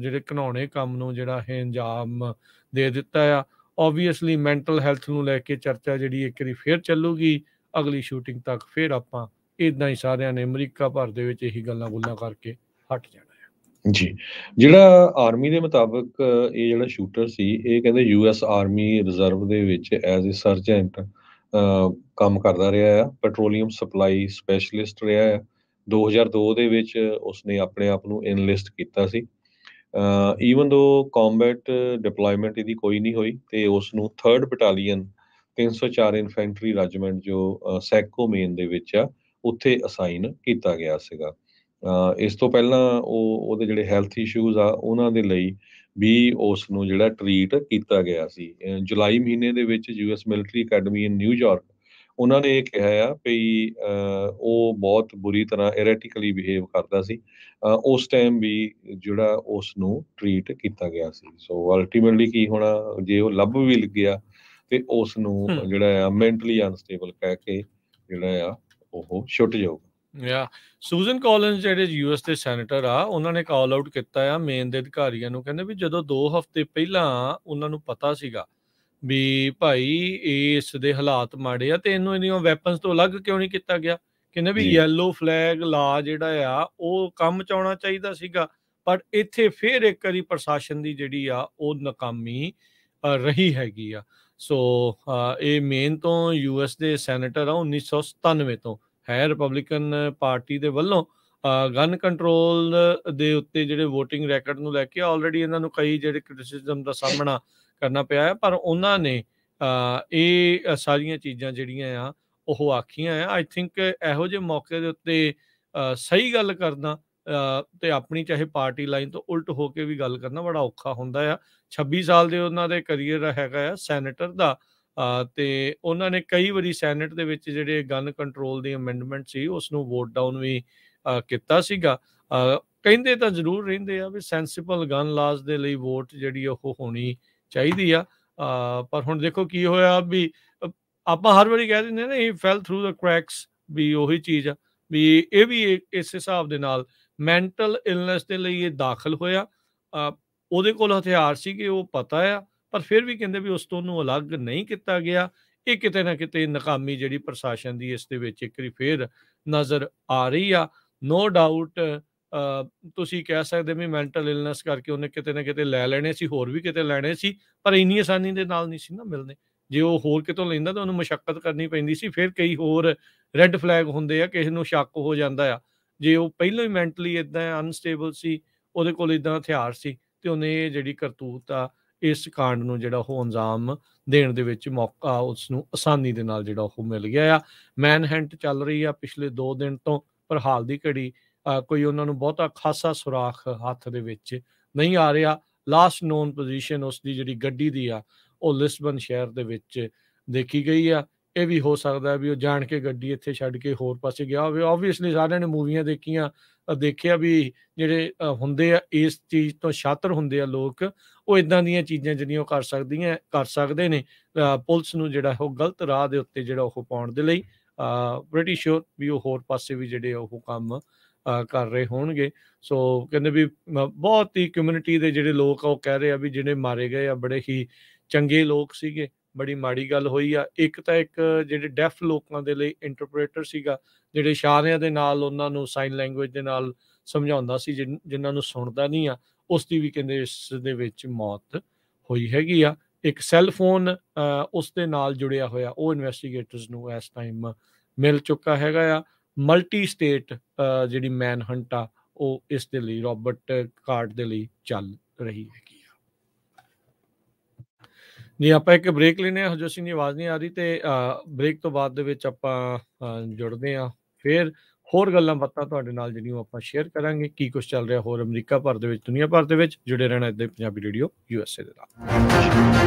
ਜਿਹੜੇ ਘਨਾਉਣੇ ਕੰਮ ਨੂੰ ਜਿਹੜਾ ਹੈ ਅੰਜਾਮ ਦੇ ਦਿੱਤਾ ਆ ਆਬਵੀਅਸਲੀ ਮੈਂਟਲ ਹੈਲਥ ਨੂੰ ਲੈ ਕੇ ਚਰਚਾ ਜਿਹੜੀ ਇੱਕ ਵਾਰੀ ਫੇਰ ਚੱਲੂਗੀ ਅਗਲੀ ਸ਼ੂਟਿੰਗ ਤੱਕ ਫੇਰ ਆਪਾਂ ਇਦਾਂ ਹੀ ਸਾਰਿਆਂ ਨੇ ਅਮਰੀਕਾ ਭਰ ਦੇ ਵਿੱਚ ਇਹੀ ਗੱਲਾਂ ਗੁੱਲਾਂ ਕਰਕੇ ਹਟ ਜਾਣਾ ਹੈ ਜੀ ਜਿਹੜਾ ਆਰਮੀ ਦੇ ਮੁਤਾਬਕ ਇਹ ਜਿਹੜਾ ਸ਼ੂਟਰ ਸੀ ਇਹ ਕਹਿੰਦੇ ਯੂਐਸ ਆਰਮੀ ਰਿਜ਼ਰਵ ਦੇ ਵਿੱਚ ਐਜ਼ ਅ ਸਰਜੈਂਟ ਕੰਮ ਕਰਦਾ ਰਿਹਾ ਹੈ ਪੈਟਰੋਲੀਅਮ ਸਪਲਾਈ ਸਪੈਸ਼ਲਿਸਟ ਰਿਹਾ ਹੈ 2002 ਦੇ ਵਿੱਚ ਉਸਨੇ ਆਪਣੇ ਆਪ ਨੂੰ ਇਨਲਿਸਟ ਕੀਤਾ ਸੀ ਈਵਨ ਦੋ ਕੰਬੈਟ ਡਿਪਲੋਇਮੈਂਟ ਇਹਦੀ ਕੋਈ ਨਹੀਂ ਹੋਈ ਤੇ ਉਸ ਨੂੰ 3rd ਬਟਾਲੀਅਨ 304 ਇਨਫੈਂਟਰੀ ਰੈਜੀਮੈਂਟ ਜੋ ਸੈਕੋ ਮੇਨ ਦੇ ਵਿੱਚ ਆ ਉੱਥੇ ਅਸਾਈਨ ਕੀਤਾ ਗਿਆ ਸੀਗਾ ਇਸ ਤੋਂ ਪਹਿਲਾਂ ਉਹ ਉਹਦੇ ਜਿਹੜੇ ਹੈਲਥ ਇਸ਼ੂਜ਼ ਆ ਉਹਨਾਂ ਦੇ ਲਈ ਵੀ ਉਸ ਨੂੰ ਜਿਹੜਾ ਟ੍ਰੀਟ ਕੀਤਾ ਗਿਆ ਸੀ ਜੁਲਾਈ ਮਹੀਨੇ ਦੇ ਵਿੱਚ US military academy in New York ਉਹਨਾਂ ਨੇ ਇਹ ਕਿਹਾ ਆ ਵੀ ਉਹ ਬਹੁਤ ਬੁਰੀ ਤਰ੍ਹਾਂ ਇਰੈਟਿਕਲੀ ਬਿਹੇਵ ਕਰਦਾ ਸੀ ਉਸ ਟਾਈਮ ਵੀ ਜਿਹੜਾ ਉਸ ਨੂੰ ਟ੍ਰੀਟ ਕੀਤਾ ਗਿਆ ਸੀ ਸੋ ਅਲਟੀਮੇਟਲੀ ਕੀ ਹੋਣਾ ਜੇ ਉਹ ਲੱਭ ਵੀ ਗਿਆ ਤੇ ਉਸ ਨੂੰ ਜਿਹੜਾ ਆ ਮੈਂਟਲੀ ਅਨਸਟੇਬਲ ਕਹਿ ਕੇ ਜਿਹੜਾ ਆ ਉਹ ਛੁੱਟ ਜਾਊਗਾ ਯਾ ਸੂਜ਼ਨ ਕਾਲਨਸ ਜਿਹੜੇ ਯੂਐਸ ਦੇ ਸੈਨੇਟਰ ਆ ਉਹਨਾਂ ਨੇ ਕਾਲ ਆਊਟ ਕੀਤਾ ਆ ਮੇਨ ਦੇ ਅਧਿਕਾਰੀਆਂ ਨੂੰ ਕਹਿੰਦੇ ਵੀ ਜਦੋਂ 2 ਹਫ਼ਤੇ ਪਹਿਲਾਂ ਉਹਨਾਂ ਨੂੰ ਪਤਾ ਸੀਗਾ ਵੀ ਭਾਈ ਇਸ ਦੇ ਹਾਲਾਤ ਮਾੜੇ ਆ ਤੇ ਇਹਨੂੰ ਇਹਨੀਆਂ ਵੈਪਨਸ ਤੋਂ ਅਲੱਗ ਕਿਉਂ ਨਹੀਂ ਕੀਤਾ ਗਿਆ ਕਹਿੰਦੇ ਵੀ ਯੈਲੋ ਫਲੈਗ ਲਾ ਜਿਹੜਾ ਆ ਉਹ ਕੰਮ ਚਾਉਣਾ ਚਾਹੀਦਾ ਸੀਗਾ ਪਰ ਇੱਥੇ ਫੇਰ ਇੱਕ ਵਾਰੀ ਪ੍ਰਸ਼ਾਸਨ ਦੀ ਜਿਹੜੀ ਆ ਉਹ ਨਾਕਾਮੀ ਰਹੀ ਹੈਗੀ ਆ ਸੋ ਇਹ ਮੇਨ ਤੋਂ ਯੂਐਸ ਦੇ ਸੈਨੇਟਰ ਆ 1997 ਤੋਂ ਹੈ ਰਿਪਬਲਿਕਨ ਪਾਰਟੀ ਦੇ ਵੱਲੋਂ ਗਨ ਕੰਟਰੋਲ ਦੇ ਉੱਤੇ ਜਿਹੜੇ VOTING ਰੈਕੋਰਡ ਨੂੰ ਲੈ ਕੇ ਆਲਰੇਡੀ ਇਹਨਾਂ ਨੂੰ ਕਈ ਜਿਹੜੇ ਕ੍ਰਿਟਿਸਿਜ਼ਮ ਦਾ ਸਾਹਮਣਾ ਕਰਨਾ ਪਿਆ ਹੈ ਪਰ ਉਹਨਾਂ ਨੇ ਇਹ ਸਾਰੀਆਂ ਚੀਜ਼ਾਂ ਜਿਹੜੀਆਂ ਆ ਉਹ ਆਖੀਆਂ ਆ ਆਈ ਥਿੰਕ ਇਹੋ ਜਿਹੇ ਮੌਕੇ ਦੇ ਉੱਤੇ ਸਹੀ ਗੱਲ ਕਰਨਾ ਤੇ ਆਪਣੀ ਚਾਹੇ ਪਾਰਟੀ ਲਾਈਨ ਤੋਂ ਉਲਟ ਹੋ ਕੇ ਵੀ ਗੱਲ ਕਰਨਾ ਬੜਾ ਔਖਾ ਹੁੰਦਾ ਆ 26 ਸਾਲ ਦੇ ਉਹਨਾਂ ਦੇ ਕੈਰੀਅਰ ਹੈਗਾ ਆ ਸੈਨੇਟਰ ਦਾ ਤੇ ਉਹਨਾਂ ਨੇ ਕਈ ਵਾਰੀ ਸੈਨੇਟ ਦੇ ਵਿੱਚ ਜਿਹੜੇ ਗਨ ਕੰਟਰੋਲ ਦੀ ਅਮੈਂਡਮੈਂਟ ਸੀ ਉਸ ਨੂੰ ਵੋਟ ਡਾਊਨ ਵੀ ਕੀਤਾ ਸੀਗਾ ਕਹਿੰਦੇ ਤਾਂ ਜ਼ਰੂਰ ਰਹਿੰਦੇ ਆ ਵੀ ਸੈਂਸਿਬਲ ਗਨ ਲਾਜ਼ ਦੇ ਲਈ ਵੋਟ ਜਿਹੜੀ ਉਹ ਹੋਣੀ ਚਾਹੀਦੀ ਆ ਪਰ ਹੁਣ ਦੇਖੋ ਕੀ ਹੋਇਆ ਵੀ ਆਪਾਂ ਹਰ ਵਾਰੀ ਕਹਿ ਦਿੰਦੇ ਨੇ ਇਹ ਫੈਲ ਥਰੂ ਦਾ ਕ੍ਰੈਕਸ ਵੀ ਉਹੀ ਚੀਜ਼ ਆ ਵੀ ਇਹ ਵੀ ਇਸ ਹਿਸਾਬ ਦੇ ਨਾਲ ਮੈਂਟਲ ਇਲਨੈਸ ਦੇ ਲਈ ਇਹ ਦਾਖਲ ਹੋਇਆ ਉਹਦੇ ਕੋਲ ਹਥਿਆਰ ਸੀ ਕਿ ਉਹ ਪਤਾ ਆ ਪਰ ਫਿਰ ਵੀ ਕਹਿੰਦੇ ਵੀ ਉਸ ਤੋਂ ਨੂੰ ਅਲੱਗ ਨਹੀਂ ਕੀਤਾ ਗਿਆ ਇਹ ਕਿਤੇ ਨਾ ਕਿਤੇ ਨਕਾਮੀ ਜਿਹੜੀ ਪ੍ਰਸ਼ਾਸਨ ਦੀ ਇਸ ਦੇ ਵਿੱਚ ਇੱਕ ਵਾਰੀ ਫੇਰ ਨਜ਼ਰ ਆ ਰਹੀ ਆ ਨੋ ਡਾਊਟ ਤੁਸੀਂ ਕਹਿ ਸਕਦੇ ਵੀ ਮੈਂਟਲ ਇਲਨੈਸ ਕਰਕੇ ਉਹਨੇ ਕਿਤੇ ਨਾ ਕਿਤੇ ਲੈ ਲੈਣੇ ਸੀ ਹੋਰ ਵੀ ਕਿਤੇ ਲੈਣੇ ਸੀ ਪਰ ਇੰਨੀ ਆਸਾਨੀ ਦੇ ਨਾਲ ਨਹੀਂ ਸੀ ਨਾ ਮਿਲਨੇ ਜੇ ਉਹ ਹੋਰ ਕਿਤੋਂ ਲੈਂਦਾ ਤਾਂ ਉਹਨੂੰ ਮੁਸ਼ਕਲ ਕਰਨੀ ਪੈਂਦੀ ਸੀ ਫਿਰ ਕਈ ਹੋਰ ਰੈੱਡ ਫਲੈਗ ਹੁੰਦੇ ਆ ਕਿਸੇ ਨੂੰ ਸ਼ੱਕ ਹੋ ਜਾਂਦਾ ਆ ਜੇ ਉਹ ਪਹਿਲਾਂ ਹੀ ਮੈਂਟਲੀ ਇਦਾਂ ਅਨਸਟੇਬਲ ਸੀ ਉਹਦੇ ਕੋਲ ਇਦਾਂ ਹਥਿਆਰ ਸੀ ਤੇ ਉਹਨੇ ਇਹ ਜਿਹੜੀ ਕਰਤੂਤ ਆ ਇਸ ਕਾਂਡ ਨੂੰ ਜਿਹੜਾ ਉਹ ਅੰਜਾਮ ਦੇਣ ਦੇ ਵਿੱਚ ਮੌਕਾ ਉਸ ਨੂੰ ਆਸਾਨੀ ਦੇ ਨਾਲ ਜਿਹੜਾ ਉਹ ਮਿਲ ਗਿਆ ਆ ਮੈਨ ਹੰਟ ਚੱਲ ਰਹੀ ਆ ਪਿਛਲੇ 2 ਦਿਨ ਤੋਂ ਪਰ ਹਾਲ ਦੀ ਘੜੀ ਕੋਈ ਉਹਨਾਂ ਨੂੰ ਬਹੁਤਾ ਖਾਸਾ ਸੁਰਾਖ ਹੱਥ ਦੇ ਵਿੱਚ ਨਹੀਂ ਆ ਰਿਹਾ ਲਾਸਟ ਨੋਨ ਪੋਜੀਸ਼ਨ ਉਸ ਦੀ ਜਿਹੜੀ ਗੱਡੀ ਦੀ ਆ ਉਹ ਲਿਸਬਨ ਸ਼ਹਿਰ ਦੇ ਵਿੱਚ ਦੇਖੀ ਗਈ ਆ ਇਹ ਵੀ ਹੋ ਸਕਦਾ ਵੀ ਉਹ ਜਾਣ ਕੇ ਗੱਡੀ ਇੱਥੇ ਛੱਡ ਕੇ ਹੋਰ ਪਾਸੇ ਗਿਆ ਹੋਵੇ ਆਬਵੀਅਸਲੀ ਸਾਰਿਆਂ ਨੇ ਮੂਵੀਆਂ ਦੇਖੀਆਂ ਦੇਖਿਆ ਵੀ ਜਿਹੜੇ ਹੁੰਦੇ ਆ ਇਸ ਚੀਜ਼ ਤੋਂ ਸ਼ਾਤਰ ਹੁੰਦੇ ਆ ਲੋਕ ਉਹ ਇਦਾਂ ਦੀਆਂ ਚੀਜ਼ਾਂ ਜਿਹੜੀਆਂ ਉਹ ਕਰ ਸਕਦੀਆਂ ਕਰ ਸਕਦੇ ਨੇ ਪੁਲਿਸ ਨੂੰ ਜਿਹੜਾ ਉਹ ਗਲਤ ਰਾਹ ਦੇ ਉੱਤੇ ਜਿਹੜਾ ਉਹ ਪਾਉਣ ਦੇ ਲਈ ਬ੍ਰਿਟਿਸ਼ ਵੀ ਉਹ ਹੋਰ ਪਾਸੇ ਵੀ ਜਿਹੜੇ ਉਹ ਕੰਮ ਕਰ ਰਹੇ ਹੋਣਗੇ ਸੋ ਕਹਿੰਦੇ ਵੀ ਬਹੁਤ ਹੀ ਕਮਿਊਨਿਟੀ ਦੇ ਜਿਹੜੇ ਲੋਕ ਆ ਉਹ ਕਹਿ ਰਹੇ ਆ ਵੀ ਜਿਹੜੇ ਮਾਰੇ ਗਏ ਆ ਬੜੇ ਹੀ ਚੰਗੇ ਲੋਕ ਸੀਗੇ ਬੜੀ ਮਾੜੀ ਗੱਲ ਹੋਈ ਆ ਇੱਕ ਤਾਂ ਇੱਕ ਜਿਹੜੇ ਡੈਫ ਲੋਕਾਂ ਦੇ ਲਈ ਇੰਟਰਪ੍ਰੀਟਰ ਸੀਗਾ ਜਿਹੜੇ ਇਸ਼ਾਰਿਆਂ ਦੇ ਨਾਲ ਉਹਨਾਂ ਨੂੰ ਸਾਈਨ ਲੈਂਗੁਏਜ ਦੇ ਨਾਲ ਸਮਝਾਉਂਦਾ ਸੀ ਜਿਨ੍ਹਾਂ ਨੂੰ ਸੁਣਦਾ ਨਹੀਂ ਆ ਉਸ ਦੀ ਵੀ ਕਹਿੰਦੇ ਇਸ ਦੇ ਵਿੱਚ ਮੌਤ ਹੋਈ ਹੈਗੀ ਆ ਇੱਕ ਸੈੱਲ ਫੋਨ ਉਸ ਦੇ ਨਾਲ ਜੁੜਿਆ ਹੋਇਆ ਉਹ ਇਨਵੈਸਟੀਗੇਟਰਸ ਨੂੰ ਇਸ ਟਾਈਮ ਮਿਲ ਚੁੱਕਾ ਹੈਗਾ ਆ ਮਲਟੀ ਸਟੇਟ ਜਿਹੜੀ ਮੈਨ ਹੰਟ ਆ ਉਹ ਇਸ ਦੇ ਲਈ ਰਾਬਰਟ ਕਾਰਡ ਦੇ ਲਈ ਚੱਲ ਰਹੀ ਹੈ ਜੀ ਆਪਾਂ ਇੱਕ ਬ੍ਰੇਕ ਲੈਨੇ ਆ ਹਜੋਸੀ ਦੀ ਆਵਾਜ਼ ਨਹੀਂ ਆ ਰਹੀ ਤੇ ਬ੍ਰੇਕ ਤੋਂ ਬਾਅਦ ਦੇ ਵਿੱਚ ਆਪਾਂ ਜੁੜਦੇ ਆ ਫਿਰ ਹੋਰ ਗੱਲਾਂ ਬਾਤਾਂ ਤੁਹਾਡੇ ਨਾਲ ਜਿਹੜੀਆਂ ਆਪਾਂ ਸ਼ੇਅਰ ਕਰਾਂਗੇ ਕੀ ਕੁਝ ਚੱਲ ਰਿਹਾ ਹੋਰ ਅਮਰੀਕਾ ਭਰ ਦੇ ਵਿੱਚ ਦੁਨੀਆ ਭਰ ਦੇ ਵਿੱਚ ਜੁੜੇ ਰਹਿਣਾ ਇਹਦੇ ਪੰਜਾਬੀ ਰੇਡੀਓ ਯੂ ਏ ਦੇ ਨਾਲ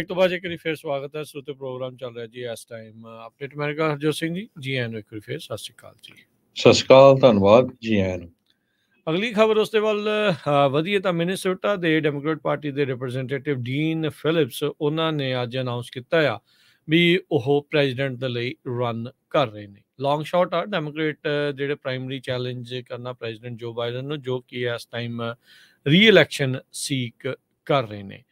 ਬ੍ਰੇਕ ਤੋਂ ਬਾਅਦ ਇੱਕ ਵਾਰੀ ਫੇਰ ਸਵਾਗਤ ਹੈ ਸੋਤੇ ਪ੍ਰੋਗਰਾਮ ਚੱਲ ਰਿਹਾ ਜੀ ਇਸ time update America Harjot Singh ji G ਐਨ ਇੱਕ ਵਾਰੀ ਫੇਰ ਸਤਿ ਸ਼੍ਰੀ ਅਕਾਲ ਜੀ ਸਤਿ ਸ਼੍ਰੀ ਅਕਾਲ ਧੰਨਵਾਦ ਜੀ ਐਨ ਅਗਲੀ ਖਬਰ ਉਸ ਦੇ ਵੱਲ ਵਧੀਆ ਤਾਂ ਮਿਨੇਸੋਟਾ ਦੇ ਡੈਮੋਕ੍ਰੇਟ ਪਾਰਟੀ ਦੇ ਰਿਪਰੈਜ਼ੈਂਟੇਟਿਵ ਡੀਨ ਫਿਲਿਪਸ ਉਹਨਾਂ ਨੇ ਅੱਜ ਅਨਾਉਂਸ ਕੀਤਾ ਆ ਵੀ ਉਹ ਪ੍ਰੈਜ਼ੀਡੈਂਟ ਦੇ ਲਈ ਰਨ ਕਰ ਰਹੇ ਨੇ ਲੌਂਗ ਸ਼ਾਟ ਆ ਡੈਮੋਕ੍ਰੇਟ ਜਿਹੜੇ ਪ੍ਰਾਇਮਰੀ ਚੈਲੰਜ ਕਰਨਾ ਪ੍ਰੈਜ਼ੀਡੈਂਟ ਜੋ ਬਾਈਡਨ ਨੂੰ ਜੋ ਕਿ ਇਸ ਟਾਈਮ ਰੀ ਇਲੈਕਸ਼ਨ ਸੀਕ ਕਰ ਰਹੇ ਨੇ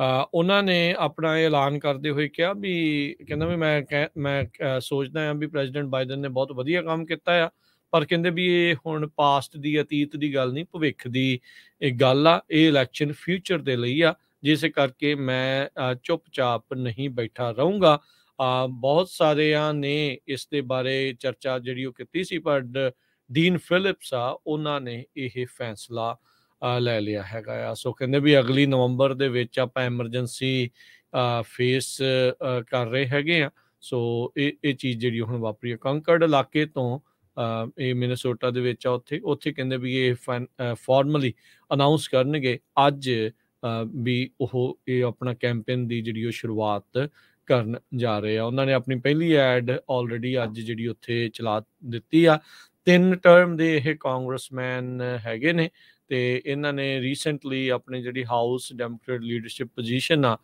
ਉਹਨਾਂ ਨੇ ਆਪਣਾ ਐਲਾਨ ਕਰਦੇ ਹੋਏ ਕਿਹਾ ਵੀ ਕਹਿੰਦਾ ਵੀ ਮੈਂ ਮੈਂ ਸੋਚਦਾ ਹਾਂ ਵੀ ਪ੍ਰੈਜ਼ੀਡੈਂਟ ਬਾਈਡਨ ਨੇ ਬਹੁਤ ਵਧੀਆ ਕੰਮ ਕੀਤਾ ਆ ਪਰ ਕਹਿੰਦੇ ਵੀ ਇਹ ਹੁਣ ਪਾਸਟ ਦੀ ਅਤੀਤ ਦੀ ਗੱਲ ਨਹੀਂ ਭਵਿੱਖ ਦੀ ਇਹ ਗੱਲ ਆ ਇਹ ਇਲੈਕਸ਼ਨ ਫਿਊਚਰ ਦੇ ਲਈ ਆ ਜਿਸ ਕਰਕੇ ਮੈਂ ਚੁੱਪਚਾਪ ਨਹੀਂ ਬੈਠਾ ਰਹੂੰਗਾ ਬਹੁਤ ਸਾਰਿਆਂ ਨੇ ਇਸ ਦੇ ਬਾਰੇ ਚਰਚਾ ਜਿਹੜੀ ਉਹ ਕੀਤੀ ਸੀ ਪਰ ਡੀਨ ਫਿਲਿਪਸ ਆ ਉਹਨਾਂ ਨੇ ਇਹ ਫੈਸਲਾ ਲੈ ਲਿਆ ਹੈਗਾ ਆ ਸੋ ਕਹਿੰਦੇ ਵੀ ਅਗਲੀ ਨਵੰਬਰ ਦੇ ਵਿੱਚ ਆਪਾਂ ਐਮਰਜੈਂਸੀ ਫੇਸ ਕਰ ਰਹੇ ਹੈਗੇ ਆ ਸੋ ਇਹ ਇਹ ਚੀਜ਼ ਜਿਹੜੀ ਹੁਣ ਵਾਪਰੀ ਹੈ ਕੰਕਰਡ ਇਲਾਕੇ ਤੋਂ ਇਹ ਮਿਨੇਸੋਟਾ ਦੇ ਵਿੱਚ ਆ ਉੱਥੇ ਉੱਥੇ ਕਹਿੰਦੇ ਵੀ ਇਹ ਫਾਰਮਲੀ ਅਨਾਉਂਸ ਕਰਨਗੇ ਅੱਜ ਵੀ ਉਹ ਇਹ ਆਪਣਾ ਕੈਂਪੇਨ ਦੀ ਜਿਹੜੀ ਉਹ ਸ਼ੁਰੂਆਤ ਕਰਨ ਜਾ ਰਹੇ ਆ ਉਹਨਾਂ ਨੇ ਆਪਣੀ ਪਹਿਲੀ ਐਡ ਆਲਰੇਡੀ ਅੱਜ ਜਿਹੜੀ ਉੱਥੇ ਚਲਾ ਦਿੱਤੀ ਆ ਤਿੰਨ ਟਰਮ ਦੇ ਇਹ ਕਾਂਗਰਸਮੈਨ ਹੈਗੇ ਨੇ ਤੇ ਇਹਨਾਂ ਨੇ ਰੀਸੈਂਟਲੀ ਆਪਣੇ ਜਿਹੜੀ ਹਾਊਸ ਡੈਮੋਕ੍ਰੇਟ ਲੀਡਰਸ਼ਿਪ ਪੋਜੀਸ਼ਨ ਆ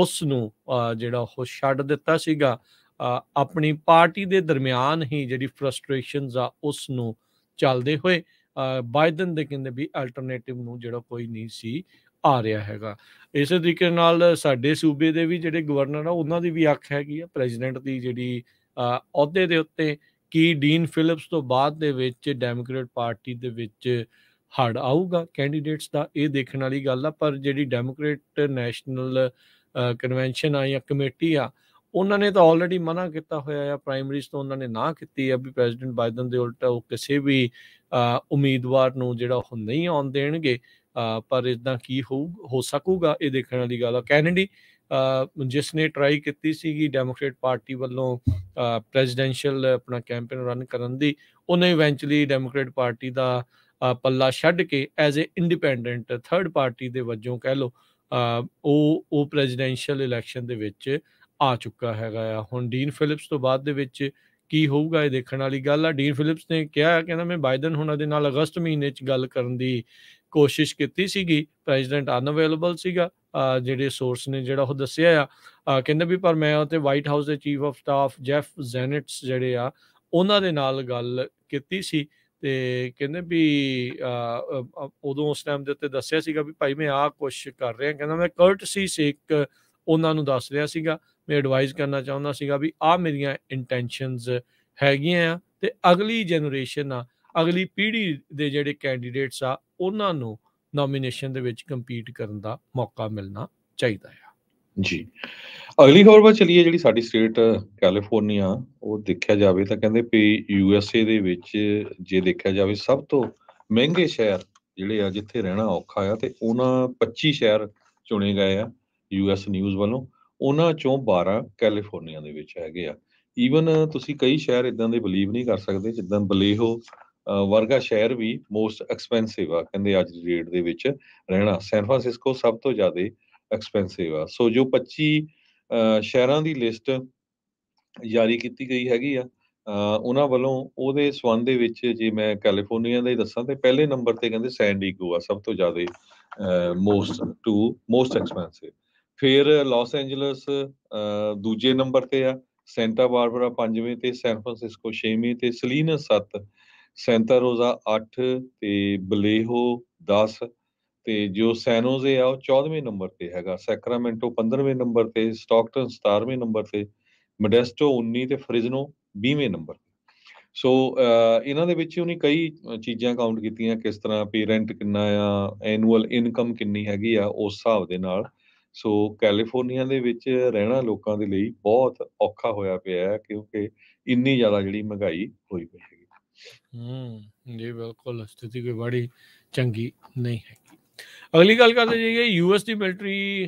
ਉਸ ਨੂੰ ਜਿਹੜਾ ਉਹ ਛੱਡ ਦਿੱਤਾ ਸੀਗਾ ਆਪਣੀ ਪਾਰਟੀ ਦੇ ਦਰਮਿਆਨ ਹੀ ਜਿਹੜੀ ਫਰਸਟ੍ਰੇਸ਼ਨਸ ਆ ਉਸ ਨੂੰ ਚੱਲਦੇ ਹੋਏ ਬਾਈਡਨ ਦੇ ਕਹਿੰਦੇ ਵੀ ਅਲਟਰਨੇਟਿਵ ਨੂੰ ਜਿਹੜਾ ਕੋਈ ਨਹੀਂ ਸੀ ਆ ਰਿਹਾ ਹੈਗਾ ਇਸੇ ਤਰੀਕੇ ਨਾਲ ਸਾਡੇ ਸੂਬੇ ਦੇ ਵੀ ਜਿਹੜੇ ਗਵਰਨਰ ਆ ਉਹਨਾਂ ਦੀ ਵੀ ਅੱਖ ਹੈਗੀ ਆ ਪ੍ਰੈਜ਼ੀਡੈਂਟ ਦੀ ਜਿਹੜੀ ਅਹੁਦੇ ਦੇ ਉੱਤੇ ਕੀ ਡੀਨ ਫਿਲਿਪਸ ਤੋਂ ਬਾਅਦ ਦੇ ਵਿੱਚ ਡੈਮੋਕ੍ਰੇਟ ਪਾਰਟੀ ਦੇ ਵਿੱਚ ਹੜ ਆਊਗਾ ਕੈਂਡੀਡੇਟਸ ਦਾ ਇਹ ਦੇਖਣ ਵਾਲੀ ਗੱਲ ਆ ਪਰ ਜਿਹੜੀ ਡੈਮੋਕ੍ਰੇਟ ਨੈਸ਼ਨਲ ਕਨਵੈਨਸ਼ਨ ਆ ਜਾਂ ਕਮੇਟੀ ਆ ਉਹਨਾਂ ਨੇ ਤਾਂ ਆਲਰੇਡੀ ਮਨਾ ਕੀਤਾ ਹੋਇਆ ਆ ਪ੍ਰਾਇਮਰੀਜ਼ ਤੋਂ ਉਹਨਾਂ ਨੇ ਨਾ ਕੀਤੀ ਆ ਵੀ ਪ੍ਰੈਜ਼ੀਡੈਂਟ ਬਾਈਡਨ ਦੇ ਉਲਟਾ ਉਹ ਕਿਸੇ ਵੀ ਉਮੀਦਵਾਰ ਨੂੰ ਜਿਹੜਾ ਉਹ ਨਹੀਂ ਆਉਣ ਦੇਣਗੇ ਪਰ ਇਦਾਂ ਕੀ ਹੋ ਸਕੂਗਾ ਇਹ ਦੇਖਣ ਵਾਲੀ ਗੱਲ ਆ ਕੈਨੇਡੀ ਜਿਸ ਨੇ ਟਰਾਈ ਕੀਤੀ ਸੀਗੀ ਡੈਮੋਕ੍ਰੇਟ ਪਾਰਟੀ ਵੱਲੋਂ ਪ੍ਰੈਜ਼ੀਡੈਂਸ਼ੀਅਲ ਆਪਣਾ ਕੈਂਪੇਨ ਰਨ ਕਰਨ ਦੀ ਉਹਨੇ ਇਵੈਂਚੁਅਲੀ ਡੈਮੋਕ੍ਰੇਟ ਪਾਰਟੀ ਦਾ ਪੱਲਾ ਛੱਡ ਕੇ as a independent third party ਦੇ ਵਜੋਂ ਕਹਿ ਲੋ ਉਹ ਉਹ ਪ੍ਰੈਜ਼ੀਡੈਂਸ਼ੀਅਲ ਇਲੈਕਸ਼ਨ ਦੇ ਵਿੱਚ ਆ ਚੁੱਕਾ ਹੈਗਾ ਆ ਹੁਣ ਡੀਨ ਫਿਲਿਪਸ ਤੋਂ ਬਾਅਦ ਦੇ ਵਿੱਚ ਕੀ ਹੋਊਗਾ ਇਹ ਦੇਖਣ ਵਾਲੀ ਗੱਲ ਆ ਡੀਨ ਫਿਲਿਪਸ ਨੇ ਕਿਹਾ ਕਹਿੰਦਾ ਮੈਂ ਬਾਈਡਨ ਹੁਣਾਂ ਦੇ ਨਾਲ ਅਗਸਤ ਮਹੀਨੇ 'ਚ ਗੱਲ ਕਰਨ ਦੀ ਕੋਸ਼ਿਸ਼ ਕੀਤੀ ਸੀਗੀ ਪ੍ਰੈਜ਼ੀਡੈਂਟ ਅਨਅਵੇਲੇਬਲ ਸੀਗਾ ਜਿਹੜੇ ਸੋਰਸ ਨੇ ਜਿਹੜਾ ਉਹ ਦੱਸਿਆ ਆ ਕਹਿੰਦਾ ਵੀ ਪਰ ਮੈਂ ਉਹ ਤੇ ਵਾਈਟ ਹਾਊਸ ਦੇ chief of staff Jeff Zients ਜਿਹੜੇ ਆ ਉਹਨਾਂ ਦੇ ਨਾਲ ਗੱਲ ਕੀਤੀ ਸੀ ਤੇ ਕਹਿੰਦੇ ਵੀ ਉਦੋਂ ਉਸ ਟਾਈਮ ਦੇ ਉੱਤੇ ਦੱਸਿਆ ਸੀਗਾ ਵੀ ਭਾਈ ਮੈਂ ਆ ਕੁਝ ਕਰ ਰਿਹਾ ਕਹਿੰਦਾ ਮੈਂ ਕਰਟਸੀ ਇੱਕ ਉਹਨਾਂ ਨੂੰ ਦੱਸ ਰਿਹਾ ਸੀਗਾ ਮੈਂ ਐਡਵਾਈਸ ਕਰਨਾ ਚਾਹੁੰਦਾ ਸੀਗਾ ਵੀ ਆ ਮੇਰੀਆਂ ਇੰਟੈਂਸ਼ਨਸ ਹੈਗੀਆਂ ਆ ਤੇ ਅਗਲੀ ਜਨਰੇਸ਼ਨ ਆ ਅਗਲੀ ਪੀੜ੍ਹੀ ਦੇ ਜਿਹੜੇ ਕੈਂਡੀਡੇਟਸ ਆ ਉਹਨਾਂ ਨੂੰ ਨੋਮੀਨੇਸ਼ਨ ਦੇ ਵਿੱਚ ਕੰਪੀਟ ਕਰਨ ਦਾ ਮੌਕਾ ਮਿਲਣਾ ਚਾਹੀਦਾ ਹੈ ਜੀ ਅਗਲੀ ਖਬਰ ਵੱਲ ਚਲੀਏ ਜਿਹੜੀ ਸਾਡੀ ਸਟੇਟ ਕੈਲੀਫੋਰਨੀਆ ਉਹ ਦੇਖਿਆ ਜਾਵੇ ਤਾਂ ਕਹਿੰਦੇ ਵੀ ਯੂ ਐਸ ਏ ਦੇ ਵਿੱਚ ਜੇ ਦੇਖਿਆ ਜਾਵੇ ਸਭ ਤੋਂ ਮਹਿੰਗੇ ਸ਼ਹਿਰ ਜਿਹੜੇ ਆ ਜਿੱਥੇ ਰਹਿਣਾ ਔਖਾ ਆ ਤੇ ਉਹਨਾਂ 25 ਸ਼ਹਿਰ ਚੁਣੇ ਗਏ ਆ ਯੂ ਐਸ ਨਿਊਜ਼ ਵੱਲੋਂ ਉਹਨਾਂ ਚੋਂ 12 ਕੈਲੀਫੋਰਨੀਆ ਦੇ ਵਿੱਚ ਹੈਗੇ ਆ ਈਵਨ ਤੁਸੀਂ ਕਈ ਸ਼ਹਿਰ ਇਦਾਂ ਦੇ ਬਲੀਵ ਨਹੀਂ ਕਰ ਸਕਦੇ ਜਿੱਦਾਂ ਬਲੇਹੋ ਵਰਗਾ ਸ਼ਹਿਰ ਵੀ ਮੋਸਟ ਐਕਸਪੈਂਸਿਵ ਆ ਕਹਿੰਦੇ ਅੱਜ ਦੀ ਰੇਟ ਦੇ ਵਿੱਚ ਰਹਿਣਾ ਸੈਨ ਫਰਾਂਸਿਸਕੋ ਸਭ ਤੋਂ ਜ਼ਿਆਦਾ ਐਕਸਪੈਂਸਿਵ ਆ ਸੋ ਜੋ 25 ਸ਼ਹਿਰਾਂ ਦੀ ਲਿਸਟ ਜਾਰੀ ਕੀਤੀ ਗਈ ਹੈਗੀ ਆ ਉਹਨਾਂ ਵੱਲੋਂ ਉਹਦੇ ਸਵੰਦ ਦੇ ਵਿੱਚ ਜੇ ਮੈਂ ਕੈਲੀਫੋਰਨੀਆ ਦਾ ਹੀ ਦੱਸਾਂ ਤੇ ਪਹਿਲੇ ਨੰਬਰ ਤੇ ਕਹਿੰਦੇ ਸੈਨ ਡੀਗੋ ਆ ਸਭ ਤੋਂ ਜ਼ਿਆਦਾ ਮੋਸਟ ਟੂ ਮੋਸਟ ਐਕਸਪੈਂਸਿਵ ਫਿਰ ਲਾਸ ਐਂਜਲਸ ਦੂਜੇ ਨੰਬਰ ਤੇ ਆ ਸੈਂਟਾ ਬਾਰਬਰਾ ਪੰਜਵੇਂ ਤੇ ਸੈਨ ਫਰਾਂਸਿਸਕੋ ਛੇਵੇਂ ਤੇ ਸਲੀਨਸ 7 ਸੈਂਟਾ ਰੋਜ਼ਾ 8 ਤੇ ਬਲੇਹੋ 10 ਤੇ ਜੋ ਸੈਨੋਜ਼ੇ ਆ ਉਹ 14ਵੇਂ ਨੰਬਰ ਤੇ ਹੈਗਾ ਸੈਕਰਾਮੈਂਟੋ 15ਵੇਂ ਨੰਬਰ ਤੇ ਸਟਾਕਟਨ 17ਵੇਂ ਨੰਬਰ ਤੇ ਮੋਡੈਸਟੋ 19 ਤੇ ਫ੍ਰਿਜਨੋ 20ਵੇਂ ਨੰਬਰ ਸੋ ਇਹਨਾਂ ਦੇ ਵਿੱਚ ਉਹਨੇ ਕਈ ਚੀਜ਼ਾਂ ਕਾਊਂਟ ਕੀਤੀਆਂ ਕਿਸ ਤਰ੍ਹਾਂ ਪੇ ਰੈਂਟ ਕਿੰਨਾ ਆ ਐਨੂਅਲ ਇਨਕਮ ਕਿੰਨੀ ਹੈਗੀ ਆ ਉਸ ਹਿਸਾਬ ਦੇ ਨਾਲ ਸੋ ਕੈਲੀਫੋਰਨੀਆ ਦੇ ਵਿੱਚ ਰਹਿਣਾ ਲੋਕਾਂ ਦੇ ਲਈ ਬਹੁਤ ਔਖਾ ਹੋਇਆ ਪਿਆ ਹੈ ਕਿਉਂਕਿ ਇੰਨੀ ਜ਼ਿਆਦਾ ਜਿਹੜੀ ਮਹਿੰਗਾਈ ਹੋਈ ਪਈ ਹੈ ਹੂੰ ਜੀ ਬਿਲਕੁਲ ਸਥਿਤੀ ਕੋਈ ਬੜੀ ਚੰਗੀ ਨਹੀਂ ਹੈ ਅਗਲੀ ਗੱਲ ਕਰਦੇ ਜਾਈਏ ਯੂਐਸ ਦੀ ਮਿਲਟਰੀ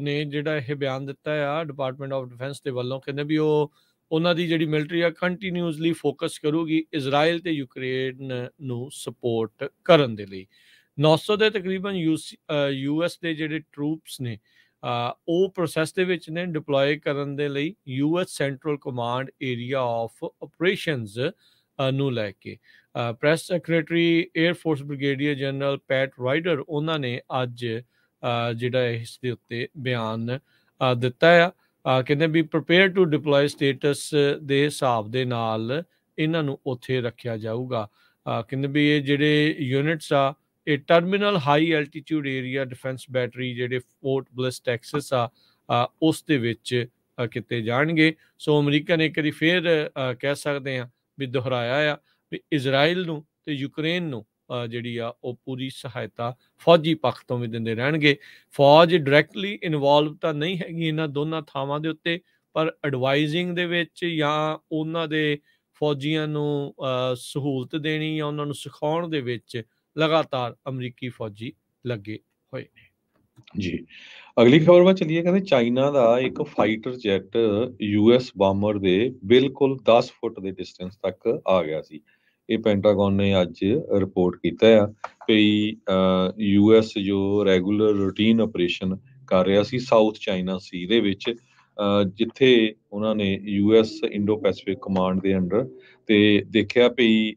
ਨੇ ਜਿਹੜਾ ਇਹ ਬਿਆਨ ਦਿੱਤਾ ਆ ਡਿਪਾਰਟਮੈਂਟ ਆਫ ਡਿਫੈਂਸ ਦੇ ਵੱਲੋਂ ਕਹਿੰਦੇ ਵੀ ਉਹ ਉਹਨਾਂ ਦੀ ਜਿਹੜੀ ਮਿਲਟਰੀ ਆ ਕੰਟੀਨਿਊਸਲੀ ਫੋਕਸ ਕਰੂਗੀ ਇਜ਼ਰਾਈਲ ਤੇ ਯੂਕਰੇਨ ਨੂੰ ਸਪੋਰਟ ਕਰਨ ਦੇ ਲਈ 900 ਦੇ ਤਕਰੀਬਨ ਯੂਐਸ ਦੇ ਜਿਹੜੇ ਟਰੂਪਸ ਨੇ ਉਹ ਪ੍ਰੋਸੈਸ ਦੇ ਵਿੱਚ ਨੇ ਡਿਪਲੋਏ ਕਰਨ ਦੇ ਲਈ US central command area of operations ਨੂੰ ਲੈ ਕੇ press secretary air force brigadier general Pat Ryder ਉਹਨਾਂ ਨੇ ਅੱਜ ਜਿਹੜਾ ਇਸ ਦੇ ਉੱਤੇ ਬਿਆਨ ਦਿੱਤਾ ਆ ਕਹਿੰਦੇ ਵੀ ਪ੍ਰਪੇਅਰ ਟੂ ਡਿਪਲੋਏ ਸਟੇਟਸ ਦੇ ਹਿਸਾਬ ਦੇ ਨਾਲ ਇਹਨਾਂ ਨੂੰ ਉੱਥੇ ਰੱਖਿਆ ਜਾਊਗਾ ਕਹਿੰਦੇ ਵੀ ਇਹ ਜਿਹੜੇ ਯੂਨਿਟਸ ਆ ਇਹ terminal high altitude area defence battery ਜਿਹੜੇ ਫੋਰਟ ਬਲਿਸ ਟੈਕਸਸ ਆ ਉਸ ਦੇ ਵਿੱਚ ਕਿਤੇ ਜਾਣਗੇ ਸੋ ਅਮਰੀਕਾ ਨੇ ਇੱਕ ਵਾਰੀ ਫੇਰ ਕਹਿ ਸਕਦੇ ਆ ਵੀ ਦੁਹਰਾਇਆ ਆ ਵੀ ਇਜ਼ਰਾਈਲ ਨੂੰ ਤੇ ਯੂਕਰੇਨ ਨੂੰ ਜਿਹੜੀ ਆ ਉਹ ਪੂਰੀ ਸਹਾਇਤਾ ਫੌਜੀ ਪੱਖ ਤੋਂ ਵੀ ਦਿੰਦੇ ਰਹਿਣਗੇ ਫੌਜ ਡਾਇਰੈਕਟਲੀ ਇਨਵੋਲਵ ਤਾਂ ਨਹੀਂ ਹੈਗੀ ਇਹਨਾਂ ਦੋਨਾਂ ਥਾਵਾਂ ਦੇ ਉੱਤੇ ਪਰ ਐਡਵਾਈਜ਼ਿੰਗ ਦੇ ਵਿੱਚ ਜਾਂ ਉਹਨਾਂ ਦੇ ਫੌਜੀਆਂ ਨੂੰ ਸਹੂਲਤ ਦੇਣੀ ਜਾਂ ਉਹਨਾਂ ਨੂੰ ਸਿਖਾਉਣ ਦੇ ਵਿੱਚ ਲਗਾਤਾਰ ਅਮਰੀਕੀ ਫੌਜੀ ਲੱਗੇ ਹੋਏ ਨੇ ਜੀ ਅਗਲੀ ਖਬਰ ਵਾ ਚੱਲੀਏ ਕਹਿੰਦੇ ਚਾਈਨਾ ਦਾ ਇੱਕ ਫਾਈਟਰ ਜੈਟ ਯੂਐਸ ਬਾਮਰ ਦੇ ਬਿਲਕੁਲ 10 ਫੁੱਟ ਦੇ ਡਿਸਟੈਂਸ ਤੱਕ ਆ ਗਿਆ ਸੀ ਇਹ ਪੈਂਟਾਗਨ ਨੇ ਅੱਜ ਰਿਪੋਰਟ ਕੀਤਾ ਆ ਕਿ ਯੂਐਸ ਜੋ ਰੈਗੂਲਰ ਰੂਟੀਨ ਆਪਰੇਸ਼ਨ ਕਰ ਰਿਹਾ ਸੀ ਸਾਊਥ ਚਾਈਨਾ ਸੀ ਦੇ ਵਿੱਚ ਜਿੱਥੇ ਉਹਨਾਂ ਨੇ ਯੂਐਸ ਇੰਡੋ ਪੈਸੀਫਿਕ ਕਮਾਂਡ ਦੇ ਅੰਡਰ ਤੇ ਦੇਖਿਆ ਭਈ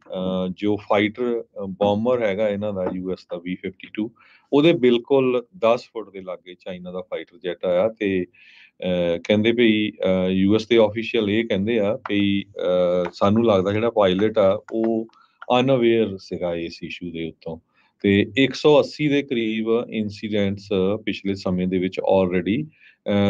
ਜੋ ਫਾਈਟਰ ਬੌਮਰ ਹੈਗਾ ਇਹਨਾਂ ਦਾ ਯੂਐਸ ਦਾ 52 ਉਹਦੇ ਬਿਲਕੁਲ 10 ਫੁੱਟ ਦੇ ਲਾਗੇ ਚਾਈਨਾ ਦਾ ਫਾਈਟਰ ਜੈਟ ਆਇਆ ਤੇ ਕਹਿੰਦੇ ਵੀ ਯੂਐਸ ਦੇ ਆਫੀਸ਼ੀਅਲ ਇਹ ਕਹਿੰਦੇ ਆ ਵੀ ਸਾਨੂੰ ਲੱਗਦਾ ਜਿਹੜਾ ਪਾਇਲਟ ਆ ਉਹ ਅਨਅਵੇਅਰ ਸੀਗਾ ਇਸ ਇਸ਼ੂ ਦੇ ਉੱਤੋਂ ਤੇ 180 ਦੇ ਕਰੀਬ ਇਨਸੀਡੈਂਟਸ ਪਿਛਲੇ ਸਮੇਂ ਦੇ ਵਿੱਚ ਆਲਰੇਡੀ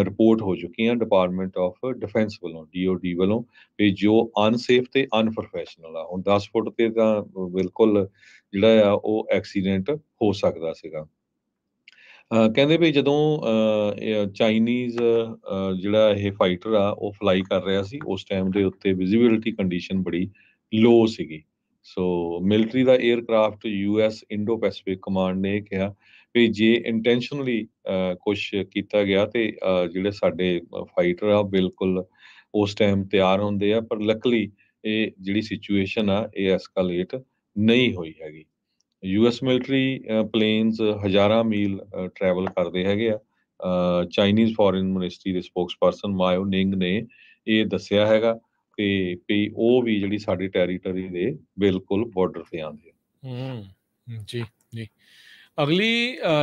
ਰਿਪੋਰਟ ਹੋ ਚੁੱਕੀ ਹੈ ਡਿਪਾਰਟਮੈਂਟ ਆਫ ਡਿਫੈਂਸ ਵੱਲੋਂ ਡੀਓਡੀ ਵੱਲੋਂ ਕਿ ਜੋ ਅਨਸੇਫ ਤੇ ਅਨਪ੍ਰੋਫੈਸ਼ਨਲ ਆ ਹੁਣ 10 ਫੁੱਟ ਤੇ ਤਾਂ ਬਿਲਕੁਲ ਜਿਹੜਾ ਆ ਉਹ ਐਕਸੀਡੈਂਟ ਹੋ ਸਕਦਾ ਸੀਗਾ ਕਹਿੰਦੇ ਵੀ ਜਦੋਂ ਚਾਈਨੀਜ਼ ਜਿਹੜਾ ਇਹ ਫਾਈਟਰ ਆ ਉਹ ਫਲਾਈ ਕਰ ਰਿਹਾ ਸੀ ਉਸ ਟਾਈਮ ਦੇ ਉੱਤੇ ਵਿਜ਼ਿਬਿਲਟੀ ਕੰਡੀਸ਼ਨ ਬੜੀ ਲੋ ਸੀਗੀ ਸੋ ਮਿਲਟਰੀ ਦਾ aircraft US Indo Pacific command ਨੇ ਕਿਹਾ ਵੀ ਜੇ ਇੰਟੈਂਸ਼ਨਲੀ ਕੁਝ ਕੀਤਾ ਗਿਆ ਤੇ ਜਿਹੜੇ ਸਾਡੇ ਫਾਈਟਰ ਆ ਬਿਲਕੁਲ ਉਸ ਟਾਈਮ ਤਿਆਰ ਹੁੰਦੇ ਆ ਪਰ ਲੱਕਲੀ ਇਹ ਜਿਹੜੀ ਸਿਚੁਏਸ਼ਨ ਆ ਇਹ ਐਸਕੇਲੇਟ ਨਹੀਂ ਹੋਈ ਹੈਗੀ ਯੂਐਸ ਮਿਲਟਰੀ ਪਲੇਨਸ ਹਜ਼ਾਰਾਂ ਮੀਲ ਟਰੈਵਲ ਕਰਦੇ ਹੈਗੇ ਆ ਚਾਈਨੀਜ਼ ਫੋਰਨ ਮਿਨਿਸਟਰੀ ਦੇ ਸਪੋਕਸਪਰਸਨ ਮਾਇਓ ਨਿੰਗ ਨੇ ਇਹ ਦੱਸਿਆ ਹੈਗਾ ਕਿ ਵੀ ਉਹ ਵੀ ਜਿਹੜੀ ਸਾਡੀ ਟੈਰੀਟਰੀ ਦੇ ਬਿਲਕੁਲ ਬਾਰਡਰ ਤੇ ਆਉਂਦੇ ਆ ਹੂੰ ਜੀ ਅਗਲੀ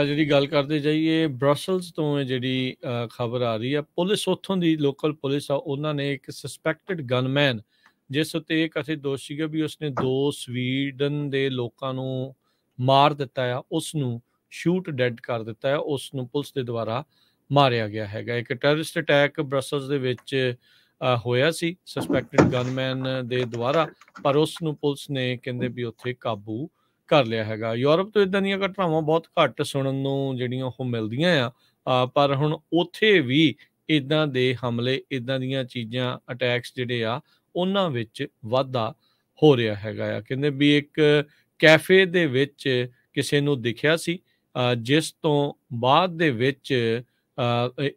ਜਿਹੜੀ ਗੱਲ ਕਰਦੇ ਜਾਈਏ ਬ੍ਰਸਲਸ ਤੋਂ ਜਿਹੜੀ ਖਬਰ ਆ ਰਹੀ ਹੈ ਪੁਲਿਸ ਉੱਥੋਂ ਦੀ ਲੋਕਲ ਪੁਲਿਸ ਆ ਉਹਨਾਂ ਨੇ ਇੱਕ ਸਸਪੈਕਟਡ ਗਨਮੈਨ ਜਿਸ ਉਤੇ ਇੱਕ ਅਸੀਂ ਦੋਸ਼ੀ ਗਿਆ ਵੀ ਉਸਨੇ ਦੋ ਸਵੀਡਨ ਦੇ ਲੋਕਾਂ ਨੂੰ ਮਾਰ ਦਿੱਤਾ ਆ ਉਸ ਨੂੰ ਸ਼ੂਟ ਡੈੱਡ ਕਰ ਦਿੱਤਾ ਹੈ ਉਸ ਨੂੰ ਪੁਲਿਸ ਦੇ ਦੁਆਰਾ ਮਾਰਿਆ ਗਿਆ ਹੈਗਾ ਇੱਕ ਟੈਰਰਿਸਟ ਅਟੈਕ ਬ੍ਰਸਲਸ ਦੇ ਵਿੱਚ ਹੋਇਆ ਸੀ ਸਸਪੈਕਟਡ ਗਨਮੈਨ ਦੇ ਦੁਆਰਾ ਪਰ ਉਸ ਨੂੰ ਪੁਲਿਸ ਨੇ ਕਹਿੰਦੇ ਵੀ ਉੱਥੇ ਕਾਬੂ ਕਰ ਲਿਆ ਹੈਗਾ ਯੂਰਪ ਤੋਂ ਇਦਾਂ ਦੀਆਂ ਘਟਨਾਵਾਂ ਬਹੁਤ ਘੱਟ ਸੁਣਨ ਨੂੰ ਜਿਹੜੀਆਂ ਉਹ ਮਿਲਦੀਆਂ ਆ ਪਰ ਹੁਣ ਉੱਥੇ ਵੀ ਇਦਾਂ ਦੇ ਹਮਲੇ ਇਦਾਂ ਦੀਆਂ ਚੀਜ਼ਾਂ ਅਟੈਕਸ ਜਿਹੜੇ ਆ ਉਹਨਾਂ ਵਿੱਚ ਵਾਧਾ ਹੋ ਰਿਹਾ ਹੈਗਾ ਆ ਕਹਿੰਦੇ ਵੀ ਇੱਕ ਕੈਫੇ ਦੇ ਵਿੱਚ ਕਿਸੇ ਨੂੰ ਦਿਖਿਆ ਸੀ ਜਿਸ ਤੋਂ ਬਾਅਦ ਦੇ ਵਿੱਚ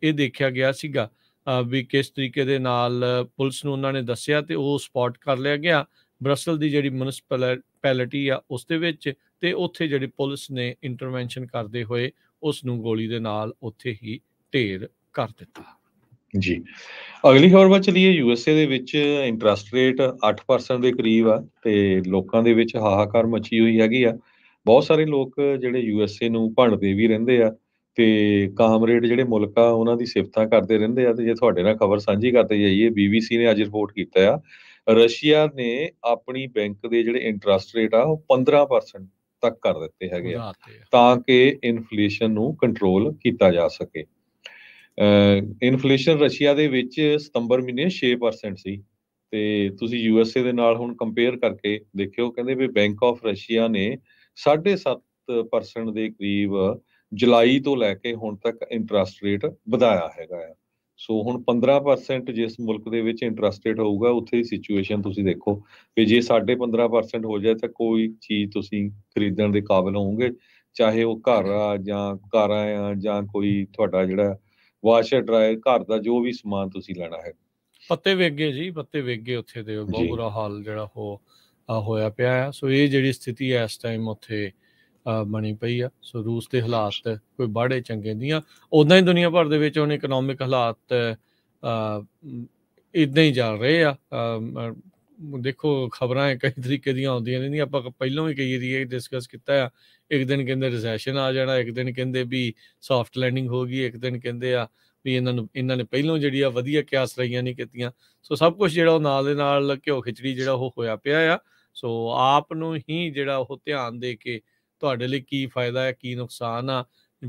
ਇਹ ਦੇਖਿਆ ਗਿਆ ਸੀਗਾ ਵੀ ਕਿਸ ਤਰੀਕੇ ਦੇ ਨਾਲ ਪੁਲਿਸ ਨੂੰ ਉਹਨਾਂ ਨੇ ਦੱਸਿਆ ਤੇ ਉਹ ਸਪੌਟ ਕਰ ਲਿਆ ਗਿਆ ਬ੍ਰਸਲ ਦੀ ਜਿਹੜੀ ਮਿਊਨਿਸਪੈਲਿਟੀ ਆ ਉਸ ਦੇ ਵਿੱਚ ਤੇ ਉੱਥੇ ਜਿਹੜੀ ਪੁਲਿਸ ਨੇ ਇੰਟਰਵੈਂਸ਼ਨ ਕਰਦੇ ਹੋਏ ਉਸ ਨੂੰ ਗੋਲੀ ਦੇ ਨਾਲ ਉੱਥੇ ਹੀ ਢੇਰ ਕਰ ਦਿੱਤਾ ਜੀ ਅਗਲੀ ਖਬਰ ਵੱਲ ਚਲੀਏ ਯੂਐਸਏ ਦੇ ਵਿੱਚ ਇੰਟਰਸਟ ਰੇਟ 8% ਦੇ ਕਰੀਬ ਆ ਤੇ ਲੋਕਾਂ ਦੇ ਵਿੱਚ ਹਾਹਾਕਾਰ ਮਚੀ ਹੋਈ ਹੈਗੀ ਆ ਬਹੁਤ ਸਾਰੇ ਲੋਕ ਜਿਹੜੇ ਯੂਐਸਏ ਨੂੰ ਭੰਡਦੇ ਵੀ ਰਹਿੰਦੇ ਆ ਤੇ ਕਾਮਰੇਡ ਜਿਹੜੇ ਮੁਲਕ ਆ ਉਹਨਾਂ ਦੀ ਸਿਫਤਾਂ ਕਰਦੇ ਰਹਿੰਦੇ ਆ ਤੇ ਜੇ ਤੁਹਾਡੇ ਨਾਲ ਖਬਰ ਸਾਂਝੀ ਕਰਦੇ ਜਾਈਏ ਬੀਬੀਸੀ ਨੇ ਅੱਜ ਰਿਪੋਰਟ ਕੀਤਾ ਆ ਰਸ਼ੀਆ ਨੇ ਆਪਣੀ ਬੈਂਕ ਦੇ ਜਿਹੜੇ ਇੰਟਰਸਟ ਰੇਟ ਆ ਉਹ 15% ਤੱਕ ਕਰ ਦਿੱਤੇ ਹੈਗੇ ਆ ਤਾਂ ਕਿ ਇਨਫਲੇਸ਼ਨ ਨੂੰ ਕੰਟਰੋਲ ਕੀਤਾ ਜਾ ਸਕੇ ਇਨਫਲੇਸ਼ਨ ਰਸ਼ੀਆ ਦੇ ਵਿੱਚ ਸਤੰਬਰ ਮਹੀਨੇ 6% ਸੀ ਤੇ ਤੁਸੀਂ ਯੂਐਸਏ ਦੇ ਨਾਲ ਹੁਣ ਕੰਪੇਅਰ ਕਰਕੇ ਦੇਖਿਓ ਕਹਿੰਦੇ ਵੀ ਬੈਂਕ ਆਫ ਰਸ਼ੀਆ ਨੇ 7.5% ਦੇ ਕਰੀਬ ਜੁਲਾਈ ਤੋਂ ਲੈ ਕੇ ਹੁਣ ਤੱਕ ਇੰਟਰਸਟ ਰੇਟ ਵਧਾਇਆ ਹੈਗਾ ਆ ਸੋ ਹੁਣ 15% ਜਿਸ ਮੁਲਕ ਦੇ ਵਿੱਚ ਇੰਟਰਸਟ ਰੇਟ ਹੋਊਗਾ ਉੱਥੇ ਦੀ ਸਿਚੁਏਸ਼ਨ ਤੁਸੀਂ ਦੇਖੋ ਕਿ ਜੇ ਸਾਡੇ 15% ਹੋ ਜਾਏ ਤਾਂ ਕੋਈ ਚੀਜ਼ ਤੁਸੀਂ ਖਰੀਦਣ ਦੇ ਕਾਬਿਲ ਹੋਵੋਗੇ ਚਾਹੇ ਉਹ ਘਰ ਆ ਜਾਂ ਕਾਰਾਂ ਆ ਜਾਂ ਕੋਈ ਤੁਹਾਡਾ ਜਿਹੜਾ ਵਾਸ਼ਰ ਡਰਾਇਰ ਘਰ ਦਾ ਜੋ ਵੀ ਸਮਾਨ ਤੁਸੀਂ ਲੈਣਾ ਹੈ ਪੱਤੇ ਵੇਗੇ ਜੀ ਪੱਤੇ ਵੇਗੇ ਉੱਥੇ ਦੇ ਬਹੁਤ ਬੁਰਾ ਹਾਲ ਜਿਹੜਾ ਹੋ ਹੋਇਆ ਪਿਆ ਸੋ ਇਹ ਜਿਹੜੀ ਸਥਿਤੀ ਹੈ ਇਸ ਟਾਈਮ ਉੱਥੇ ਬਣੀ ਪਈ ਆ ਸੋ ਰੂਸ ਦੇ ਹਾਲਾਤ ਕੋਈ ਬਾੜੇ ਚੰਗੇ ਨਹੀਂ ਆ ਉਦਾਂ ਹੀ ਦੁਨੀਆ ਭਰ ਦੇ ਵਿੱਚ ਉਹਨੇ ਇਕਨੋਮਿਕ ਹਾਲਾਤ ਇਦਾਂ ਹੀ ਚੱਲ ਰਹੇ ਆ ਦੇਖੋ ਖਬਰਾਂ ਕਈ ਤਰੀਕੇ ਦੀਆਂ ਆਉਂਦੀਆਂ ਨੇ ਨਹੀਂ ਆਪਾਂ ਪਹਿਲਾਂ ਵੀ ਕਈ ਏਰੀਏ ਡਿਸਕਸ ਕੀਤਾ ਆ ਇੱਕ ਦਿਨ ਕਹਿੰਦੇ ਰੈਸੈਸ਼ਨ ਆ ਜਾਣਾ ਇੱਕ ਦਿਨ ਕਹਿੰਦੇ ਵੀ ਸੌਫਟ ਲੈਂਡਿੰਗ ਹੋ ਗਈ ਇੱਕ ਦਿਨ ਕਹਿੰਦੇ ਆ ਵੀ ਇਹਨਾਂ ਨੂੰ ਇਹਨਾਂ ਨੇ ਪਹਿਲਾਂ ਜਿਹੜੀ ਆ ਵਧੀਆ ਕਿਆਸ ਰਹੀਆਂ ਨਹੀਂ ਕੀਤੀਆਂ ਸੋ ਸਭ ਕੁਝ ਜਿਹੜਾ ਉਹ ਨਾਲ ਦੇ ਨਾਲ ਘਿਓ ਖਿਚੜੀ ਜਿਹੜਾ ਉਹ ਹੋਇਆ ਪਿਆ ਆ ਸੋ ਆਪ ਨੂੰ ਹੀ ਜਿਹੜਾ ਉਹ ਧਿਆਨ ਦੇ ਕੇ ਤੁਹਾਡੇ ਲਈ ਕੀ ਫਾਇਦਾ ਹੈ ਕੀ ਨੁਕਸਾਨ ਆ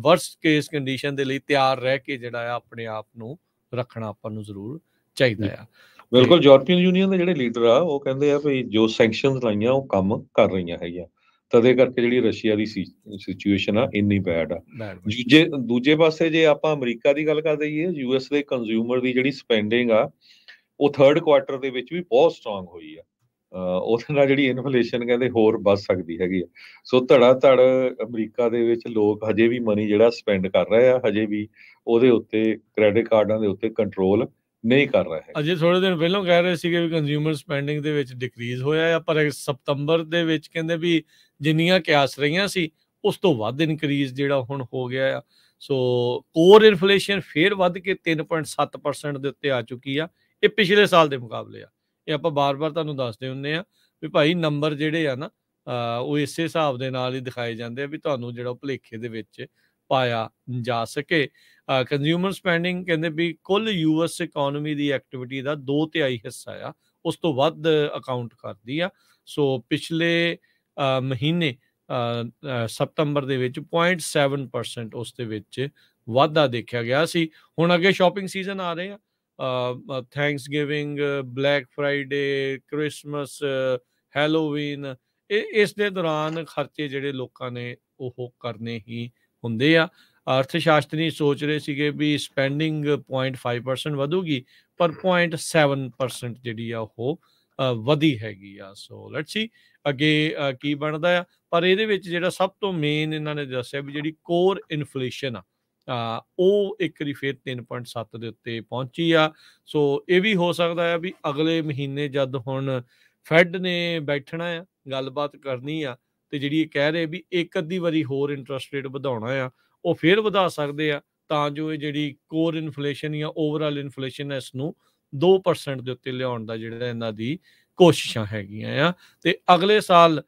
ਵਰਸਟ ਕੇਸ ਕੰਡੀਸ਼ਨ ਦੇ ਲਈ ਤਿਆਰ ਰਹਿ ਕੇ ਜਿਹੜਾ ਆ ਆਪਣੇ ਆਪ ਨੂੰ ਰੱਖਣਾ ਆਪਾਂ ਨੂੰ ਜ਼ਰੂਰ ਚਾਹੀਦਾ ਆ ਬਿਲਕੁਲ ਯੂਰਪੀਅਨ ਯੂਨੀਅਨ ਦੇ ਜਿਹੜੇ ਲੀਡਰ ਆ ਉਹ ਕਹਿੰਦੇ ਆ ਵੀ ਜੋ ਸੈਂਕਸ਼ਨਸ ਲਾਈਆਂ ਉਹ ਕੰਮ ਕਰ ਰਹੀਆਂ ਹੈਗੀਆਂ ਤਦੇ ਕਰਕੇ ਜਿਹੜੀ ਰਸ਼ੀਆ ਦੀ ਸਿਚੁਏਸ਼ਨ ਆ ਇੰਨੀ ਬੈਡ ਆ ਦੂਜੇ ਦੂਜੇ ਪਾਸੇ ਜੇ ਆਪਾਂ ਅਮਰੀਕਾ ਦੀ ਗੱਲ ਕਰ ਲਈਏ ਯੂਐਸ ਦੇ ਕੰਜ਼ਿਊਮਰ ਦੀ ਜਿਹੜੀ ਸਪੈਂਡਿੰਗ ਆ ਉਹ 3rd ਕੁਆਟਰ ਦੇ ਵਿੱਚ ਵੀ ਬਹੁਤ ਸਟਰੋਂਗ ਹੋਈ ਆ ਉਹਦੇ ਨਾਲ ਜਿਹੜੀ ਇਨਫਲੇਸ਼ਨ ਕਹਿੰਦੇ ਹੋਰ ਵੱਧ ਸਕਦੀ ਹੈਗੀ ਆ ਸੋ ਧੜਾ ਧੜ ਅਮਰੀਕਾ ਦੇ ਵਿੱਚ ਲੋਕ ਹਜੇ ਵੀ ਮਨੀ ਜਿਹੜਾ ਸਪੈਂਡ ਕਰ ਰਹੇ ਆ ਹਜੇ ਵੀ ਉਹਦੇ ਉੱਤੇ ਕ੍ਰੈਡਿਟ ਕਾਰਡਾਂ ਦੇ ਉੱਤੇ ਕੰਟਰੋਲ ਨਹੀਂ ਕਰ ਰਹੇ ਹੈ ਅਜੇ ਥੋੜੇ ਦਿਨ ਪਹਿਲਾਂ ਕਹਿ ਰਹੇ ਸੀਗੇ ਵੀ ਕੰਜ਼ਿਊਮਰ ਸਪੈਂਡਿੰਗ ਦੇ ਵਿੱਚ ਡਿਕਰੀਜ਼ ਹੋਇਆ ਆ ਪਰ ਸਤੰਬਰ ਦੇ ਵਿੱਚ ਕਹਿੰਦੇ ਵੀ ਜਿੰਨੀਆਂ ਕਿਆਸ ਰਹੀਆਂ ਸੀ ਉਸ ਤੋਂ ਵੱਧ ਇਨਕਰੀਜ਼ ਜਿਹੜਾ ਹੁਣ ਹੋ ਗਿਆ ਆ ਸੋ ਕੋਰ ਇਨਫਲੇਸ਼ਨ ਫੇਰ ਵੱਧ ਕੇ 3.7% ਦੇ ਉੱਤੇ ਆ ਚੁੱਕੀ ਆ ਇਹ ਪਿਛਲੇ ਸਾਲ ਦੇ ਮੁਕਾਬਲੇ ਆ ਇਹ ਆਪਾਂ ਬਾਰ-ਬਾਰ ਤੁਹਾਨੂੰ ਦੱਸਦੇ ਹੁੰਨੇ ਆ ਵੀ ਭਾਈ ਨੰਬਰ ਜਿਹੜੇ ਆ ਨਾ ਉਹ ਇਸੇ ਹਿਸਾਬ ਦੇ ਨਾਲ ਹੀ ਦਿਖਾਏ ਜਾਂਦੇ ਆ ਵੀ ਤੁਹਾਨੂੰ ਜਿਹੜਾ ਭਲੇਖੇ ਦੇ ਵਿੱਚ ਪਾਇਆ ਜਾ ਸਕੇ ਕੰਜ਼ਿਊਮਰ ਸਪੈਂਡਿੰਗ ਕਹਿੰਦੇ ਵੀ ਕੁੱਲ ਯੂਐਸ ਇਕਨੋਮੀ ਦੀ ਐਕਟੀਵਿਟੀ ਦਾ 2/3 ਹਿੱਸਾ ਆ ਉਸ ਤੋਂ ਵੱਧ ਅਕਾਊਂਟ ਕਰਦੀ ਆ ਸੋ ਪਿਛਲੇ ਮਹੀਨੇ ਸਤੰਬਰ ਦੇ ਵਿੱਚ 0.7% ਉਸ ਦੇ ਵਿੱਚ ਵਾਧਾ ਦੇਖਿਆ ਗਿਆ ਸੀ ਹੁਣ ਅੱਗੇ ਸ਼ਾਪਿੰਗ ਸੀਜ਼ਨ ਆ ਰਹੇ ਆ Thanksgiving Black Friday Christmas Halloween ਇਸ ਦੇ ਦੌਰਾਨ ਖਰਚੇ ਜਿਹੜੇ ਲੋਕਾਂ ਨੇ ਉਹ ਕਰਨੇ ਹੀ ਹੁੰਦੇ ਆ ਅਰਥ ਸ਼ਾਸਤਰੀ ਸੋਚ ਰਹੇ ਸੀਗੇ ਵੀ ਸਪੈਂਡਿੰਗ 0.5% ਵਧੂਗੀ ਪਰ 0.7% ਜਿਹੜੀ ਆ ਉਹ ਵਧੀ ਹੈਗੀ ਆ ਸੋ ਲੈਟਸ ਸੀ ਅੱਗੇ ਕੀ ਬਣਦਾ ਆ ਪਰ ਇਹਦੇ ਵਿੱਚ ਜਿਹੜਾ ਸਭ ਤੋਂ ਮੇਨ ਇਹਨਾਂ ਨੇ ਦੱਸਿਆ ਵੀ ਜਿਹੜੀ ਕੋਰ ਇਨਫਲੇਸ਼ਨ ਆ ਉਹ ਇੱਕ ਵਾਰੀ ਫੇਰ 3.7 ਦੇ ਉੱਤੇ ਪਹੁੰਚੀ ਆ ਸੋ ਇਹ ਵੀ ਹੋ ਸਕਦਾ ਹੈ ਵੀ ਅਗਲੇ ਮਹੀਨੇ ਜਦ ਹੁਣ ਫੈਡ ਨੇ ਬੈਠਣਾ ਆ ਗੱਲਬਾਤ ਕਰਨੀ ਆ ਤੇ ਜਿਹੜੀ ਇਹ ਕਹਿ ਰਹੇ ਵੀ ਇੱਕ ਅੱਧੀ ਵਾਰੀ ਹੋਰ ਇੰਟਰਸਟ ਰੇਟ ਵਧਾਉਣਾ ਆ ਉਹ ਫੇਰ ਵਧਾ ਸਕਦੇ ਆ ਤਾਂ ਜੋ ਇਹ ਜਿਹੜੀ ਕੋਰ ਇਨਫਲੇਸ਼ਨ ਜਾਂ ਓਵਰਆਲ ਇਨਫਲੇਸ਼ਨ ਐਸ ਨੂੰ 2% ਦੇ ਉੱਤੇ ਲਿਆਉਣ ਦਾ ਜਿਹੜਾ ਇਹਨਾਂ ਦੀ ਕੋਸ਼ਿਸ਼ਾਂ ਹੈਗੀਆਂ ਆ ਤੇ ਅਗਲੇ ਸਾਲ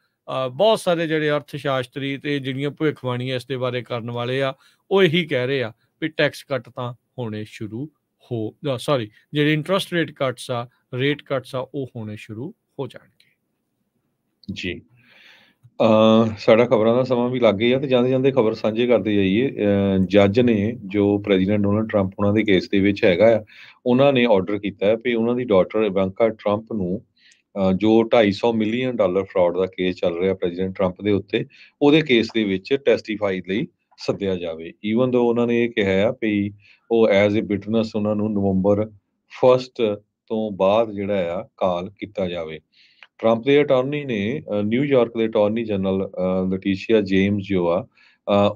ਬਹੁਤ ਸਾਰੇ ਜਿਹੜੇ ਅਰਥ ਸ਼ਾਸਤਰੀ ਤੇ ਜਿਹੜੀਆਂ ਭਵਿੱਖਬਾਣੀਆਂ ਇਸ ਦੇ ਬਾਰੇ ਕਰਨ ਵਾਲੇ ਆ ਉਹ ਇਹੀ ਕਹਿ ਰਹੇ ਆ ਵੀ ਟੈਕਸ ਕੱਟ ਤਾਂ ਹੋਣੇ ਸ਼ੁਰੂ ਹੋ ਸੌਰੀ ਜਿਹੜੇ ਇੰਟਰਸਟ ਰੇਟ ਕੱਟਸ ਆ ਰੇਟ ਕੱਟਸ ਆ ਉਹ ਹੋਣੇ ਸ਼ੁਰੂ ਹੋ ਜਾਣਗੇ ਜੀ ਅ ਸਾਡਾ ਖਬਰਾਂ ਦਾ ਸਮਾਂ ਵੀ ਲੱਗ ਗਿਆ ਤੇ ਜਾਂਦੇ ਜਾਂਦੇ ਖਬਰ ਸਾਂਝੇ ਕਰਦੇ ਜਾਈਏ ਜੱਜ ਨੇ ਜੋ ਪ੍ਰੈਜ਼ੀਡੈਂਟ ਡੋਨਲਡ ਟਰੰਪ ਉਹਨਾਂ ਦੇ ਕੇਸ ਦੇ ਵਿੱਚ ਹੈਗਾ ਆ ਉਹਨਾਂ ਨੇ ਆਰਡਰ ਕੀਤਾ ਹੈ ਕਿ ਉਹਨਾਂ ਦੀ ਡਾਟਰ ਇਵਾਂਕਾ ਟਰੰਪ ਨੂੰ ਜੋ 250 ਮਿਲੀਅਨ ਡਾਲਰ ਫਰਾਡ ਦਾ ਕੇਸ ਚੱਲ ਰਿਹਾ ਪ੍ਰੈਜ਼ੀਡੈਂਟ 트ੰਪ ਦੇ ਉੱਤੇ ਉਹਦੇ ਕੇਸ ਦੇ ਵਿੱਚ ਟੈਸਟੀਫਾਈ ਲਈ ਸੱਦਿਆ ਜਾਵੇ ਈਵਨ ਦੋ ਉਹਨਾਂ ਨੇ ਇਹ ਕਿਹਾ ਵੀ ਉਹ ਐਜ਼ ਅ ਵਿਟਨੈਸ ਉਹਨਾਂ ਨੂੰ ਨਵੰਬਰ 1 ਤੋਂ ਬਾਅਦ ਜਿਹੜਾ ਆ ਕਾਲ ਕੀਤਾ ਜਾਵੇ ਟਰੰਪ ਦੇ ਅਟਾਰਨੀ ਨੇ ਨਿਊਯਾਰਕ ਦੇ ਅਟਾਰਨੀ ਜਨਰਲ ਲਟੀਸ਼ੀਆ ਜੇਮਸ ਜੋ ਆ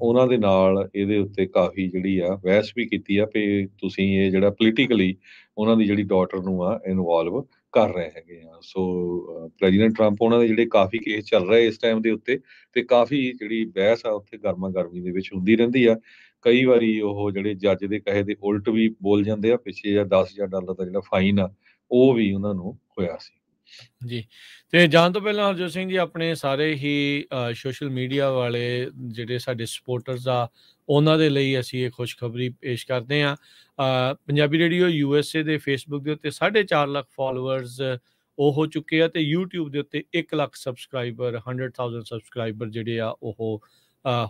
ਉਹਨਾਂ ਦੇ ਨਾਲ ਇਹਦੇ ਉੱਤੇ ਕਾਫੀ ਜਿਹੜੀ ਆ ਵੈਸ ਵੀ ਕੀਤੀ ਆ ਕਿ ਤੁਸੀਂ ਇਹ ਜਿਹੜਾ ਪੋਲੀਟੀਕਲੀ ਉਹਨਾਂ ਦੀ ਜਿਹੜੀ ਡਾਟਰ ਨੂੰ ਆ ਇਨਵੋਲਵ ਕਰ ਰਹੇ ਹੈਗੇ ਆ ਸੋ ਪ੍ਰੈਜ਼ੀਡੈਂਟ ਟਰੰਪ ਉਹਨਾਂ ਦੇ ਜਿਹੜੇ ਕਾਫੀ ਕੇਸ ਚੱਲ ਰਹੇ ਇਸ ਟਾਈਮ ਦੇ ਉੱਤੇ ਤੇ ਕਾਫੀ ਜਿਹੜੀ ਬਹਿਸ ਆ ਉੱਥੇ ਗਰਮਾ ਗਰਮੀ ਦੇ ਵਿੱਚ ਹੁੰਦੀ ਰਹਿੰਦੀ ਆ ਕਈ ਵਾਰੀ ਉਹ ਜਿਹੜੇ ਜੱਜ ਦੇ ਕਹੇ ਦੇ ਉਲਟ ਵੀ ਬੋਲ ਜਾਂਦੇ ਆ ਪਿੱਛੇ ਜਾਂ 10000 ਡਾਲਰ ਦਾ ਜਿਹੜਾ ਫਾਈਨ ਆ ਉਹ ਵੀ ਉਹਨਾਂ ਨੂੰ ਹੋਇਆ ਸੀ ਜੀ ਤੇ ਜਾਣ ਤੋਂ ਪਹਿਲਾਂ ਹਰਜੋਤ ਸਿੰਘ ਜੀ ਆਪਣੇ ਸਾਰੇ ਹੀ ਸੋਸ਼ਲ ਮੀਡੀਆ ਵਾਲੇ ਜਿਹੜੇ ਸਾਡੇ ਸਪੋਰਟਰਸ ਆ ਉਹਨਾਂ ਦੇ ਲਈ ਅਸੀਂ ਇਹ ਖੁਸ਼ਖਬਰੀ ਪੇਸ਼ ਕਰਦੇ ਆ Punjabi radio U S A ਦੇ ਫੇਸਬੁੱਕ ਦੇ ਉੱਤੇ 4.5 ਲੱਖ ਫਾਲੋਅਰਸ ਉਹ ਹੋ ਚੁੱਕੇ ਆ ਤੇ YouTube ਦੇ ਉੱਤੇ 1 ਲੱਖ ਸਬਸਕ੍ਰਾਈਬਰ 100000 ਸਬਸਕ੍ਰਾਈਬਰ ਜਿਹੜੇ ਆ ਉਹ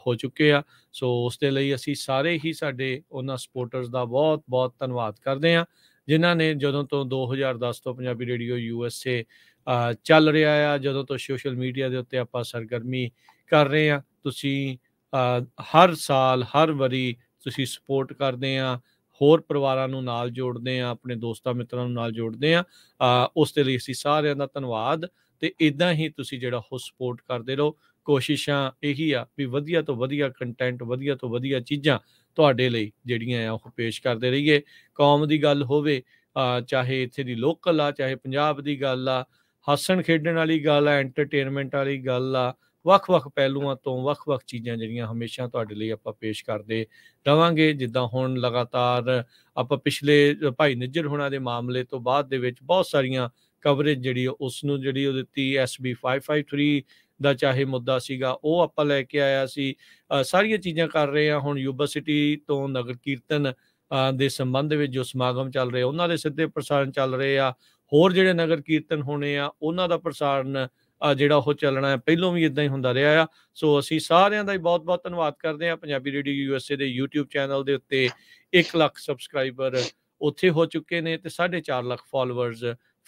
ਹੋ ਚੁੱਕੇ ਆ ਸੋ ਉਸ ਦੇ ਲਈ ਅਸੀਂ ਸਾਰੇ ਹੀ ਸਾਡੇ ਉਹਨਾਂ ਸਪੋਰਟਰਸ ਦਾ ਬਹੁਤ ਬਹੁਤ ਧੰਨਵਾਦ ਕਰਦੇ ਆ ਜਿਨ੍ਹਾਂ ਨੇ ਜਦੋਂ ਤੋਂ 2010 ਤੋਂ ਪੰਜਾਬੀ ਰੇਡੀਓ ਯੂਐਸਏ ਚੱਲ ਰਿਹਾ ਆ ਜਦੋਂ ਤੋਂ ਸੋਸ਼ਲ ਮੀਡੀਆ ਦੇ ਉੱਤੇ ਆਪਾਂ ਸਰਗਰਮੀ ਕਰ ਰਹੇ ਆ ਤੁਸੀਂ ਹਰ ਸਾਲ ਹਰ ਵਾਰੀ ਤੁਸੀਂ ਸਪੋਰਟ ਕਰਦੇ ਆ ਹੋਰ ਪਰਿਵਾਰਾਂ ਨੂੰ ਨਾਲ ਜੋੜਦੇ ਆ ਆਪਣੇ ਦੋਸਤਾਂ ਮਿੱਤਰਾਂ ਨੂੰ ਨਾਲ ਜੋੜਦੇ ਆ ਉਸ ਦੇ ਲਈ ਅਸੀਂ ਸਾਰਿਆਂ ਦਾ ਧੰਨਵਾਦ ਤੇ ਇਦਾਂ ਹੀ ਤੁਸੀਂ ਜਿਹੜਾ ਹੋ ਸਪੋਰਟ ਕਰਦੇ ਰਹੋ ਕੋਸ਼ਿਸ਼ਾਂ ਇਹੀ ਆ ਵੀ ਵਧੀਆ ਤੋਂ ਵਧੀਆ ਕੰਟੈਂਟ ਵਧੀਆ ਤੋਂ ਵਧੀਆ ਚੀਜ਼ਾਂ ਤੁਹਾਡੇ ਲਈ ਜਿਹੜੀਆਂ ਆ ਉਹ ਪੇਸ਼ ਕਰਦੇ ਰਹੀਏ ਕੌਮ ਦੀ ਗੱਲ ਹੋਵੇ ਚਾਹੇ ਇੱਥੇ ਦੀ ਲੋਕਲ ਆ ਚਾਹੇ ਪੰਜਾਬ ਦੀ ਗੱਲ ਆ ਹੱਸਣ ਖੇਡਣ ਵਾਲੀ ਗੱਲ ਆ ਐਂਟਰਟੇਨਮੈਂਟ ਵਾਲੀ ਗੱਲ ਆ ਵੱਖ-ਵੱਖ ਪਹਿਲੂਆਂ ਤੋਂ ਵੱਖ-ਵੱਖ ਚੀਜ਼ਾਂ ਜਿਹੜੀਆਂ ਹਮੇਸ਼ਾ ਤੁਹਾਡੇ ਲਈ ਆਪਾਂ ਪੇਸ਼ ਕਰਦੇ ਰਵਾਂਗੇ ਜਿੱਦਾਂ ਹੁਣ ਲਗਾਤਾਰ ਆਪਾਂ ਪਿਛਲੇ ਭਾਈ ਨਿੱਜਰ ਹੋਣਾ ਦੇ ਮਾਮਲੇ ਤੋਂ ਬਾਅਦ ਦੇ ਵਿੱਚ ਬਹੁਤ ਸਾਰੀਆਂ ਕਵਰੇਜ ਜਿਹੜੀ ਉਸ ਨੂੰ ਜਿਹੜੀ ਉਹ ਦਿੱਤੀ SB 553 ਦਾ ਚਾਹੇ ਮੁੱਦਾ ਸੀਗਾ ਉਹ ਆਪਾਂ ਲੈ ਕੇ ਆਇਆ ਸੀ ਸਾਰੀਆਂ ਚੀਜ਼ਾਂ ਕਰ ਰਹੇ ਆ ਹੁਣ ਸਿਟੀ ਤੋਂ ਨਗਰ ਕੀਰਤਨ ਦੇ ਸੰਬੰਧ ਵਿੱਚ ਜੋ ਸਮਾਗਮ ਚੱਲ ਰਹੇ ਉਹਨਾਂ ਦੇ ਸਿੱਧੇ ਪ੍ਰਸਾਰਣ ਚੱਲ ਰਹੇ ਆ ਹੋਰ ਜਿਹੜੇ ਨਗਰ ਕੀਰਤਨ ਹੋਣੇ ਆ ਉਹਨਾਂ ਦਾ ਪ੍ਰਸਾਰਣ ਜਿਹੜਾ ਉਹ ਚੱਲਣਾ ਹੈ ਪਹਿਲਾਂ ਵੀ ਇਦਾਂ ਹੀ ਹੁੰਦਾ ਰਿਹਾ ਆ ਸੋ ਅਸੀਂ ਸਾਰਿਆਂ ਦਾ ਹੀ ਬਹੁਤ-ਬਹੁਤ ਧੰਨਵਾਦ ਕਰਦੇ ਆ ਪੰਜਾਬੀ ਰੇਡੀਓ ਯੂਐਸਏ ਦੇ YouTube ਚੈਨਲ ਦੇ ਉੱਤੇ 1 ਲੱਖ ਸਬਸਕ੍ਰਾਈਬਰ ਉੱਥੇ ਹੋ ਚੁੱਕੇ ਨੇ ਤੇ 4.5 ਲੱਖ ਫਾਲੋਅਰਸ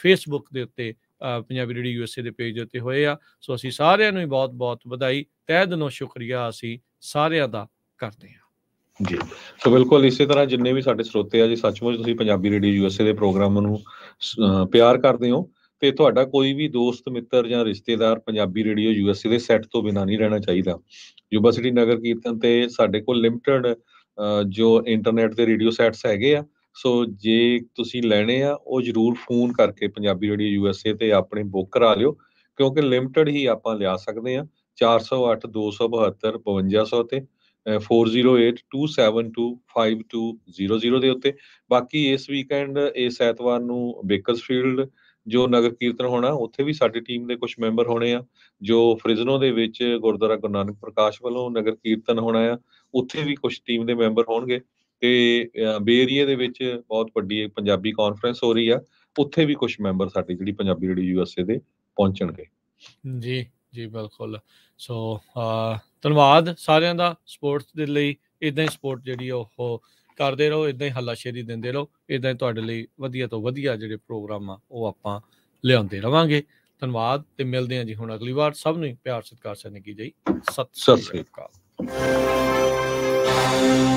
Facebook ਦੇ ਉੱਤੇ ਪੰਜਾਬੀ ਰੇਡੀਓ ਯੂਐਸਏ ਦੇ ਪੇਜ ਉੱਤੇ ਹੋਏ ਆ ਸੋ ਅਸੀਂ ਸਾਰਿਆਂ ਨੂੰ ਹੀ ਬਹੁਤ-ਬਹੁਤ ਵਧਾਈ ਤਹਿ ਦਿਲੋਂ ਸ਼ੁਕਰੀਆ ਅਸੀਂ ਸਾਰਿਆਂ ਦਾ ਕਰਦੇ ਹਾਂ ਜੀ ਸੋ ਬਿਲਕੁਲ ਇਸੇ ਤਰ੍ਹਾਂ ਜਿੰਨੇ ਵੀ ਸਾਡੇ ਸਰੋਤੇ ਆ ਜੀ ਸੱਚਮੁੱਚ ਤੁਸੀਂ ਪੰਜਾਬੀ ਰੇਡੀਓ ਯੂਐਸਏ ਦੇ ਪ੍ਰੋਗਰਾਮ ਨੂੰ ਪਿਆਰ ਕਰਦੇ ਹੋ ਤੇ ਤੁਹਾਡਾ ਕੋਈ ਵੀ ਦੋਸਤ ਮਿੱਤਰ ਜਾਂ ਰਿਸ਼ਤੇਦਾਰ ਪੰਜਾਬੀ ਰੇਡੀਓ ਯੂਐਸਏ ਦੇ ਸੈੱਟ ਤੋਂ ਬਿਨਾਂ ਨਹੀਂ ਰਹਿਣਾ ਚਾਹੀਦਾ ਯੂਨੀਵਰਸਿਟੀ ਨਗਰ ਕੀਰਤਨ ਤੇ ਸਾਡੇ ਕੋਲ ਲਿਮਟਿਡ ਜੋ ਇੰਟਰਨੈਟ ਦੇ ਰੇਡੀਓ ਸੈਟਸ ਹੈਗੇ ਆ ਸੋ ਜੇ ਤੁਸੀਂ ਲੈਣੇ ਆ ਉਹ ਜਰੂਰ ਫੋਨ ਕਰਕੇ ਪੰਜਾਬੀ ਰੇਡੀਓ ਯੂਐਸਏ ਤੇ ਆਪਣੇ ਬੁੱਕ ਕਰਾ ਲਿਓ ਕਿਉਂਕਿ ਲਿਮਟਿਡ ਹੀ ਆਪਾਂ ਲਿਆ ਸਕਦੇ ਆ 408 272 5200 ਤੇ 4082725200 ਦੇ ਉੱਤੇ ਬਾਕੀ ਇਸ ਵੀਕਐਂਡ ਇਸ ਐਤਵਾਰ ਨੂੰ ਬੇਕਰਸਫੀਲਡ ਜੋ ਨਗਰ ਕੀਰਤਨ ਹੋਣਾ ਉੱਥੇ ਵੀ ਸਾਡੀ ਟੀਮ ਦੇ ਕੁਝ ਮੈਂਬਰ ਹੋਣੇ ਆ ਜੋ ਫ੍ਰਿਜ਼ਨੋ ਦੇ ਵਿੱਚ ਗੁਰਦੁਆਰਾ ਗੁਰਨਾਨਕ ਪ੍ਰਕਾਸ਼ ਵੱਲੋਂ ਨਗਰ ਕੀਰਤਨ ਹੋਣਾ ਆ ਉੱਥੇ ਵੀ ਕੁਝ ਟੀਮ ਦੇ ਮੈਂਬਰ ਹੋਣਗੇ ਤੇ ਬੇਰੀਏ ਦੇ ਵਿੱਚ ਬਹੁਤ ਵੱਡੀ ਪੰਜਾਬੀ ਕਾਨਫਰੰਸ ਹੋ ਰਹੀ ਆ ਉੱਥੇ ਵੀ ਕੁਝ ਮੈਂਬਰ ਸਾਡੇ ਜਿਹੜੀ ਪੰਜਾਬੀ ਐਸ ਯੂਐਸਏ ਦੇ ਪਹੁੰਚਣਗੇ ਜੀ ਜੀ ਬਿਲਕੁਲ ਸੋ ਧੰਨਵਾਦ ਸਾਰਿਆਂ ਦਾ ਸਪੋਰਟ ਦੇ ਲਈ ਇਦਾਂ ਹੀ ਸਪੋਰਟ ਜਿਹੜੀ ਉਹ ਕਰਦੇ ਰਹੋ ਇਦਾਂ ਹੀ ਹੱਲਾਸ਼ੇਰੀ ਦਿੰਦੇ ਰਹੋ ਇਦਾਂ ਹੀ ਤੁਹਾਡੇ ਲਈ ਵਧੀਆ ਤੋਂ ਵਧੀਆ ਜਿਹੜੇ ਪ੍ਰੋਗਰਾਮ ਆ ਉਹ ਆਪਾਂ ਲਿਆਉਂਦੇ ਰਵਾਂਗੇ ਧੰਨਵਾਦ ਤੇ ਮਿਲਦੇ ਹਾਂ ਜੀ ਹੁਣ ਅਗਲੀ ਵਾਰ ਸਭ ਨੂੰ ਪਿਆਰ ਸਤਿਕਾਰ ਸਨਕੀ ਜੀ ਸਤਿ ਸ੍ਰੀ ਅਕਾਲ